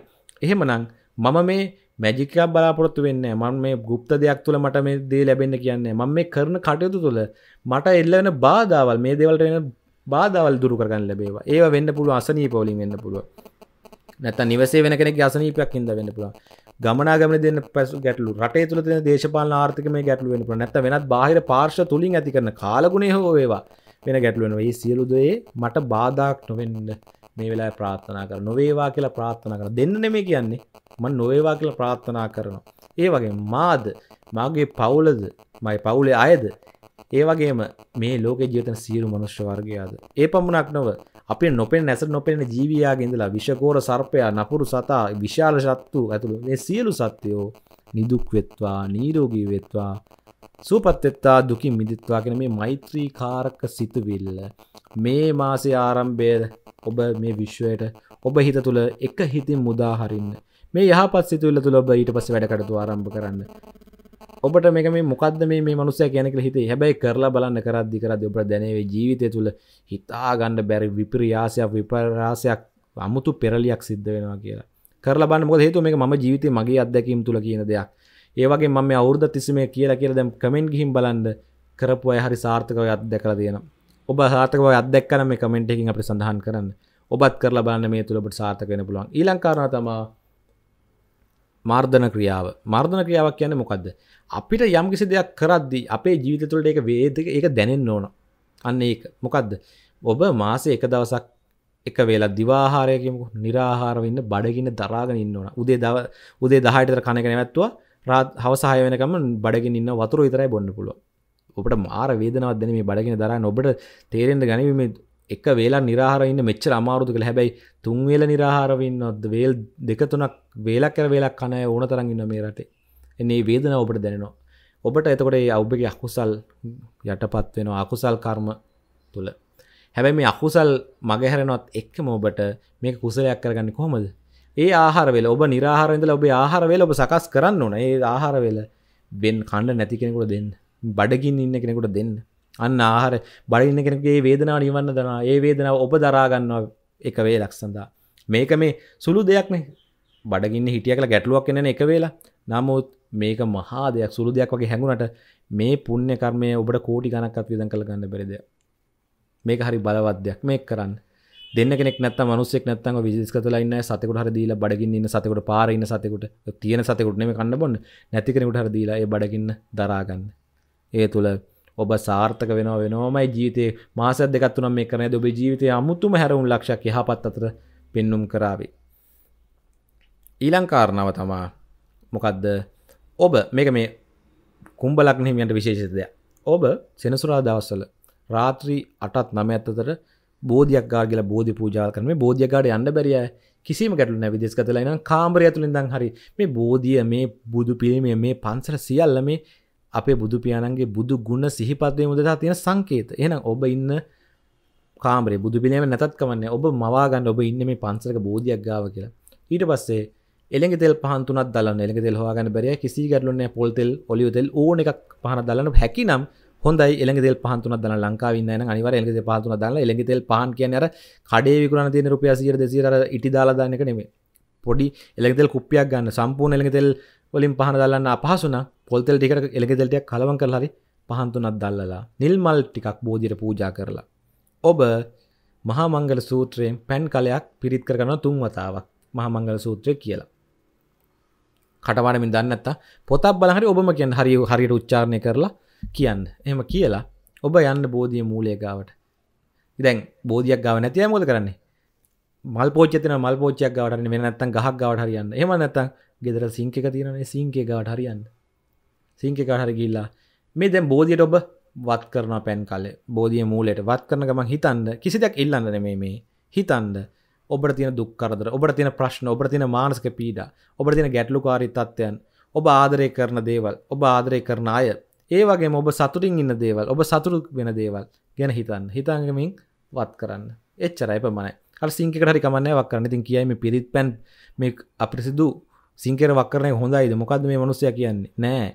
එහෙමනම් මම මේ මැජිකක් බලාපොරොත්තු වෙන්න මන් මේ ගුප්ත දෙයක් තුළ මට මේ දේ ලැබෙන්න කියන්නේ මම මේ කරන කටයුතු තුළ මට එල්ලවෙන බාධාවල් මේ දෙවලට එන බාධාවල් දුරු කරගන්න ලැබේවා. ඒවා වෙන්න පුළුවන් අසනීප වලින් වෙන්න පුළුවන්. නැත්තම් නිවසේ වෙන කෙනෙක්ගේ අසනීපයක් හින්දා වෙන්න පුළුවන්. ගමනාගමන දෙන පැසු ගැටලු රටේ තුළ තියෙන දේශපාලන ආර්ථිකමය ගැටලු වෙන්න පුළුවන්. නැත්තම් වෙනත් බාහිර පාර්ශ්ව තුලින් ඇති කරන කාලගුණය හෝ වේවා. වෙන ගැටලුවෙන ඒ සියලුදේ මට බාධක් නොවෙන්න මේ වෙලා ප්‍රාත්ථනා කර නොවේවා කියලා ප්‍රාත්ථනා කර දෙන්න නෙමේ කියන්නේ මන් නොවේවා කියලා ප්‍රාත්ථනා කරනවා ඒ වගේ මාද මාගේ පවුලද මයි පවුලේ අයද ඒ වගේම මේ ලෝක ජීතන සීරු මනුෂ්‍ය වර්ගයාද ඒ පමණක් නොව අප නොපෙන් නැස නොපෙන ජීවයාගෙන්දලා විශකෝර සර්පයා නපුරු සතා විශාල ශත්තු ඇතුළු මේ සියලු සත්‍යයෝ නිදුක් වෙත්වා නීරෝගී වෙත්වා සූපත්වෙත්තා දුකින් මිදිත්වා කෙන මේ මෛත්‍රී කාරක සිතුවිල්ල මේ මාසේ ආරම්භය ඔබ මේ විශ්වයට ඔබ හිත තුළ එක හිතින් මුදාහරින්න මේ යහපත් සිතුවිල්ල තුළ ඔබ ඊට පස්සේ වැඩකටතු ආරම්භ කරන්න ඔබට මේක මේ මොකක්ද මේ මනුසය කියනෙක හිතේ හැබැයි කරලා බලන්න කරද්දි කරද ඔබට දැනේ ජීවිතය තුළ හිතා ගණ්ඩ බැරි විපරියාසයක් විපරාසයක් අමුතු පෙරලියක් සිද්ධ වෙනවා කියලා කරලා බන්න මොද හේතු මේ ම ජීවිත මගේ අදැකීම් තුළ කියන දෙයක් ඒවගේ මම අවුද තිසිමේ කියලා කියල දැම් කමෙන්ට් ගිහිම් බලන්ද කරපු අය හරි සාර්ථකව අත් දැකලා තියෙන ඔබ සාර්ථකව අදක්කන මේ කමෙන්ට්කින් අපි සඳහන් කරන්න ඔබත් කරලා බලන්න මේ තුළබට සාර්ථකෙන පුළුවන් ඊලංකාරන තමා මාර්ධන ක්‍රියාව මාර්ධන ක්‍රියාවක් කියන මොකක්ද අපිට යම් කිසි දෙයක් කරද්දි අපේ ජීවිත තුළට එක වේදක එක දැනෙන් ඕන අන්න ඒ මොකක්ද ඔබ මාසේ එක දවසක් එක වෙලා දිවාහාරයකම නිරාහාරවන්න බඩගින්න දරාගෙන ඉන්න ඕන උදේ දව උදේ දහයටතර කණක නැවැත්තුවා රාත් හවසාය වෙනකම බඩගෙන ඉන්න වතුර විතරයි බොන්න පුළුව ඔබට මාර වේදනවත් දෙන මේ බඩගෙන දරන්න ඔබට තේරෙන්ට ගැනීම එක වේලා නිරහරන්න මෙච්ච අමාරුතු කළ හැබැයි තුන්වේල නිරහාරවන්නොද වේල් දෙක තුනක් වේලක් කර වෙලක් කනය ඕන තරගන්න මේ රටේ එන්නේ වේදන ඔබට දැනෙනවා ඔබට එතකොට අවබගේ අකුසල් යටපත් වෙන අකුසල් කර්ම තුළ හැබැයි මේ අකුසල් මගහැරනොත් එක්කම ඔබට මේ කුසලයක් කරගන්න කොහොමද ඒ ආහරවෙල ඔබ නිරහරදල ඔබ ආහරවෙල ඔබ සකස් කරන්න ඕන ඒ ආහරවෙල බෙන් කණ්ඩ නැති කෙනෙකුට දෙන්න බඩගින් ඉන්න කෙනෙකුට දෙන්න අන්න ආහර බඩින්න කෙනගේ වේදනා නිවන්න දනා ඒ වේදනාව ඔබ දරාගන්නවා එක වේ ලක්සඳා මේක මේ සුළු දෙයක්නේ බඩගින්න හිටිය කළ ගැටලුවක් එන එක වෙලා නමුත් මේක මහා දෙයක් සුළු දෙයක් වගේ හැඟුණට මේ පුුණ්‍ය කර්මය ඔබට කෝටි ගණක්ත් විදන් කළ ගන්න බෙරද මේක හරි බලවත්දයක් මේ කරන්න දෙන්න කෙනෙක් නැත්නම් මිනිස්සෙක් නැත්නම් ඔය විජිස් කතලා ඉන්න සතෙකුට හරි දීලා බඩගින්න ඉන්න සතෙකුට පාර ඉන්න සතෙකුට තියෙන සතෙකුට නෙමෙයි කන්න බොන්න නැති කෙනෙකුට හරි දීලා ඒ බඩගින්න දරා ගන්න. ඒ තුල ඔබ සාර්ථක වෙනවා වෙනවමයි ජීවිතේ මාස දෙකක් තුනක් මේ කරන්නේ ඔබේ ජීවිතයේ අමුතුම හැරවුම් ලක්ෂයක් යහපත් අතර පෙන්눔 කරાવી. ඊළඟ කාරණාව තමයි මොකද්ද? ඔබ මේක මේ කුම්බ ලග්න හිමියන්ට විශේෂ දෙයක්. ඔබ සෙනසුරාදා දවස්වල රාත්‍රී 8ත් 9ත් අතර බෝධයක් ගා කියලා බෝධි පූජා කරන මේ බෝධියගාඩ යන්න බැරිය කිසිම ගැටලු නැ විදෙස් කතලා නම් කාම්රය තුළින් දං හරි මේ බෝධිය මේ බුදු පිළිමය මේ පන්සර සියල්ල මේ අපේ බුදු පියාණන්ගේ බුදු ගුණ සිහිපත්වේ මුදතා තියෙන සංකේත එහෙනම් ඔබ ඉන්න කාමරේ බුදු පිළිම නැතත් කමන්නේ ඔබ මවා ගන්න ඔබ ඉන්න මේ පන්සලක බෝධියක් ගාව කියලා ඊට පස්සේ එළඟ තෙල් පහන් තුනක් දලන්න එළඟ තෙල් හොයාගන්න බැරිය කිසි ගැටලු නැහැ පොල් තෙල් ඔලිව් තෙල් ඕන එකක් පහන දලන්න හැකි නම් හොඳයි එළඟදෙල් පහන් තුනක් දාලා ලංකාවේ ඉන්න අය නම් අනිවාර්යයෙන් එළඟදෙල් පහන් තුනක් දාලා එළඟදෙල් පහන් කියන්නේ අර කඩේ විකුණන තියෙන රුපියල් 100 200 අර ඉටි දාලා දාන එක නෙමෙයි පොඩි එළඟදෙල් කුප්පියක් ගන්න සම්පූර්ණ එළඟදෙල් වලින් පහන දාලන්න අපහසු නම් පොල් තෙල් ටිකට එළඟදෙල් ටිකක් කලවම් කරලා හරි පහන් තුනක් දාලා නිල් මල් ටිකක් බෝධියට පූජා කරලා ඔබ මහා මංගල සූත්‍රයෙන් පැන් කලයක් පිරිත් කර ගන්න තුන් වතාවක් මහා මංගල සූත්‍රය කියලා කටවඩමින් දන්න නැත්තා පොතක් බලන් හරි ඔබම කියන්නේ හරිය හරියට උච්චාරණය කරලා කියන්න එහම කියලා ඔබ යන්න බෝධිය මූලය ගාවට ඉදැන් බෝධියක් ගාව නැතිය මොද කරන්නේ මල් පෝචතින මල් පෝචයක් ගවට මෙ නැත්තන් ගහක් ගවට හරියන්න එම නැත්තන් ගෙදර සිංක එක තියෙනනේ සිංකේ ගවට හරියන්න සිංකේ ගහර ගිල්ලා මේ දැම් බෝධියට ඔබ වත් කරන පැන් කලේ බෝධිය මූලයට වත් කරන ගමන් හිතන්ද කිසිදයක් ඉල්ලන්න නෙමේ මේ හිතන්ද ඔබ තින දුක්කරදර ඔබ තින ප්‍රශ්න ඔබ තින මානසක පීඩ ඔබ තින ගැටලුකාරි තත්ත්වයන් ඔබ ආදරය කරන දේවල් ඔබ ආදරය කරන අය ඒවගේ ඔබ සතුරින් ඉන්න දේවල් ඔබ සතුරු වෙන දේවල් ගැන හිතන්න හිතංගමින් වත් කරන්න එච්චරයි පමණයි සිංකට හරි කමන්න වක් කරන ති කියයිම පිරිත් පැන් මේ අපිරිසිදු සිංකර වක්රන හොඳයිද මොකද මේ මනුසය කියන්නේ නෑ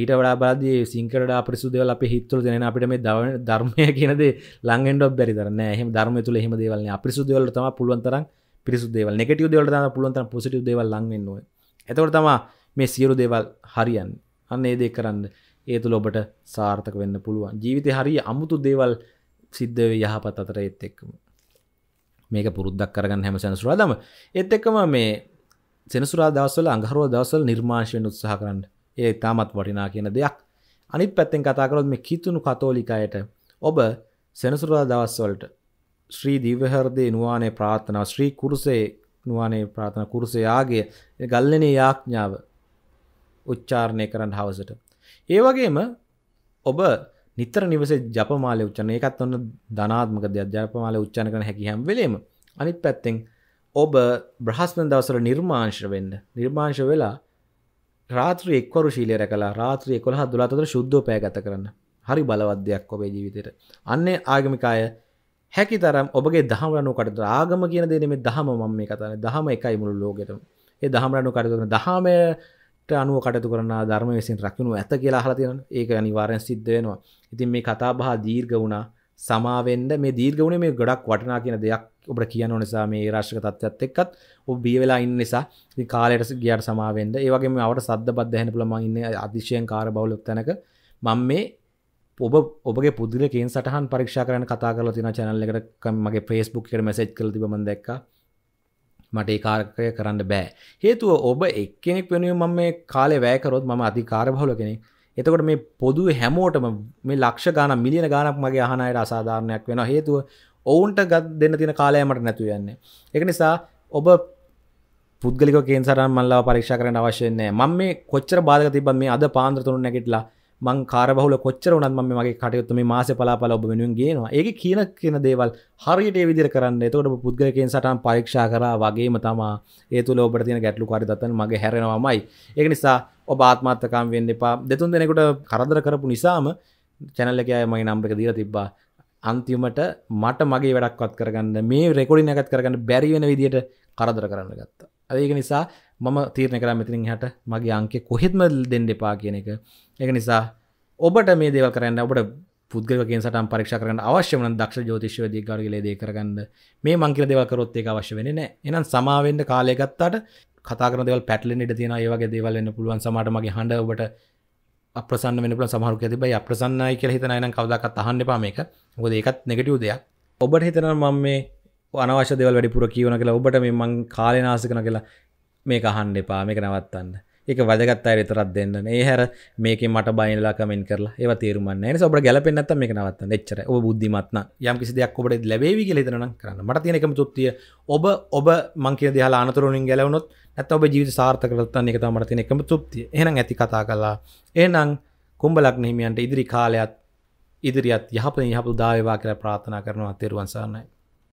ඊට වඩා බාදයේ සිංකට අපිරිසුදවල අප හිත්තුර දෙන අපිට මේ දව ධර්මය කියනද ලංගෙන්ඩ බැරි රන හම ධර්ම තුළ හෙම දේවල අපිරිසුදවල තම පුළුවන්තර පිරිසුදේවල් නෙටව දෙවල පුළන්තර පොසිටි දේවල් ලංගෙන්න්නවා ඇතවට තමා මේ සියරු දේවල් හරියන්නේ අන්න ඒ දෙ කරන්න ඒ තුළ ඔබට සාර්ථක වෙන්න පුළුවන් ජීවිතය හරි අමුතු දේවල් සිද්ධව යහපත් අතර එත් එක්කම මේක පුරුද්දක් කරගන්න හැම සැනසුරාදම එත් එක්කම මේ සෙනසුරා දවසල අඟහරුව දවසල් නිර්මාශයෙන් උත්සාහ කරන්න ඒ තාමත් වටිනා කියන දෙයක් අනිත් පැත්තෙන් කතාකරොත් මේ කිතුුණු කතෝලිකායට ඔබ සෙනසුරා දවස්වලට ශ්‍රී දිවහරදේ නවානේ ප්‍රාථනාව ශ්‍රී කුරුසේ නවානේ ප්‍රාථන කුරුසයාගේ ගල්ලනේ යාඥාව උච්චාරණය කරන්න හවසට. ඒ වගේම ඔබ නිතර නිවස ජපමාලය උච්චන එකත් ඔන්න ධනාත්මක දෙයක් ජපමාලය උච්චන කරන හැකි හැම් වෙලේම අනිත් පැත්තෙන් ඔබ බ්‍රහස්පන දවසර නිර්මාංශ වෙන්න නිර්මාංශ වෙලා රාත්‍රී එක්වරු ශීලය රැකලා රාත්‍රී එකොළහ දුලාතර ශුද්ධෝ පෑගත කරන්න හරි බලවද්‍යයක් ඔබේ ජීවිතයට අන්නේ ආගමිකාය හැකි තරම් ඔබගේ දහමරනු කට ආගම කියන දෙන මේ දහම මම මේ කතන දහම එකයි මුළු ලෝකෙටම ඒ දහමරනු කටතුන දහමය අනුව කටතු කරන ධර්ම විසින් රකිනු ඇත කියලා හලා තියෙන ඒක අනිවාරයෙන් සිද්ධ වෙනවා ඉතින් මේ කතාබහ දීර්ඝ වුණා සමාවෙන්ද මේ දීර්ඝ වුණේ මේ ගොඩක් වටිනා කියන දෙයක් ඔබට කියන්න ඕන නිසා මේ රාශික තත්ත්වයත් එක්කත් ඔබ බිය වෙලා ඉන්න නිසා ඉතින් කාලයට ගියාට සමාවෙන්ද ඒ වගේම අපට සද්ද බද්ද ඇහෙන්න පුළුවන් මම ඉන්නේ අතිශයින් කාර්යබහුල තැනක මම මේ ඔබ ඔබගේ පුදුලකෙන් සටහන් පරීක්ෂා කරන කතා කරලා තියෙන channel එකට මගේ Facebook එකට message කරලා තිබ්බ මම දැක්කා මට ඒ කාර්කය කරන්න බෑ හේතුව ඔබ එක්කෙනෙක් වෙනුවෙන් මම මේ කාලේ වැය කරොත් මම අධිකාර බහුල කෙනෙක් එතකොට මේ පොදුවේ හැමෝටම මේ ලක්ෂ ගාන මිලියන ගානක් මගේ අහනයට අසාධාරණයක් වෙන හේතුව ඔවුන්ට ගත් දෙන්න තින කාලයමට නැතු යන්නේ එක නිසා ඔබ පුද්ගලික කේන්සරන් මල්ලා පරීක්ෂ කරන අවශ්‍යන්නේ මම මේ කොච්චර බාධක තිබ මේ අද පාන්ද්‍රතුරු නැගටලා මං කාරබහුල කොච්චර වනත් ම මගේ කටයුතු මේ මාස පලාපල ඔබ වෙනුවෙන් ගේනවා ඒ කියන කියන දේවල් හරියට විදිර කරන්න එතකොට පුද්ගලකෙන් සටන් පරීක්ෂා කරා වගේම තමා ඒ තුළ ඔබට තියෙන ගැටලු කාරිතන් මගේ හැරෙනවාමයි ඒක නිසා ඔබ ආත්මාත්තකම් වෙන්න එපා දෙතුන් දෙනෙකුට කරදර කරපු නිසාම චැනල්ලකෑ මගේ නම්පක දීර තිබ්බා අන්තිමට මට මගේ වැඩක්වත් කරගන්න මේ රෙකොඩි නැකත් කරගන්න බැරිවෙන විදියට කරදර කරන්න ගත්තා. ඒක නිසා මම තීරණ කර මෙතිරින් හට මගේ අංකෙ කොහෙත්ම දෙන්න එපා කියන එක එක නිසා ඔබට මේ දේව කරන්න ඔබට පුද්ගලකින් සට පරක්ෂ කරන අවශ්‍යම දක්ෂ ජෝතිශවද ගරගල දේ කරගන්න මේ මංකිර දෙවකරොත්තේ අවශ්‍ය වෙන නෑ එනම් සමාවෙන්ට කාලයගත්තාට කතාකර දෙව පැටලිට තියෙන ඒවගේ දේවල්න්න පුළුවන් සමට මගේ හඬ ඔබට අප්‍රසන්න වෙනපුල සමහරු ඇතිබයි අප්‍රසන්නයි කියල හිතන නම් කවදක් අහන්න පාමක ගොද ඒකත් නෙගටව දෙයක් ඔබට හිතන මම මේ අනවශ්‍ය දෙවල් වැඩිපුර කියවන කියලා ඔබට මේ මං කාලනාසකන කියලා මේක අහන්න එපා මේක නවත්තන්න ඒක වැදගත් අය විතරක් දෙන්න ඒ හැර මේක මට බයිනලා කමෙන්ට් කරලා ඒවා තීරුමන්න නැහැ ඔබට ගැලපෙන්නේ නැත්නම් මේක නවත්තන්න එච්චරයි ඔබ බුද්ධිමත් නම් යම් කිසි දෙයක් ඔබට ලැබෙවි කියලා හිතනනම් කරන්න මට තියෙන එකම තෘප්තිය ඔබ ඔබ මං කියන දේ අහලා අනතුරු වලින් ගැලවුණොත් නැත්නම් ඔබ ජීවිත සාර්ථක කරගන්න එක තමයි මට තියෙන එකම තෘප්තිය එහෙනම් ඇති කතා කළා එහෙනම් කුඹලක් හිමියන්ට ඉදිරි කාලයත් ඉදිරියත් යහපත යහපු දායවා කියලා ප්‍රාර්ථනා කරනවා තෙරුවන් සරණයි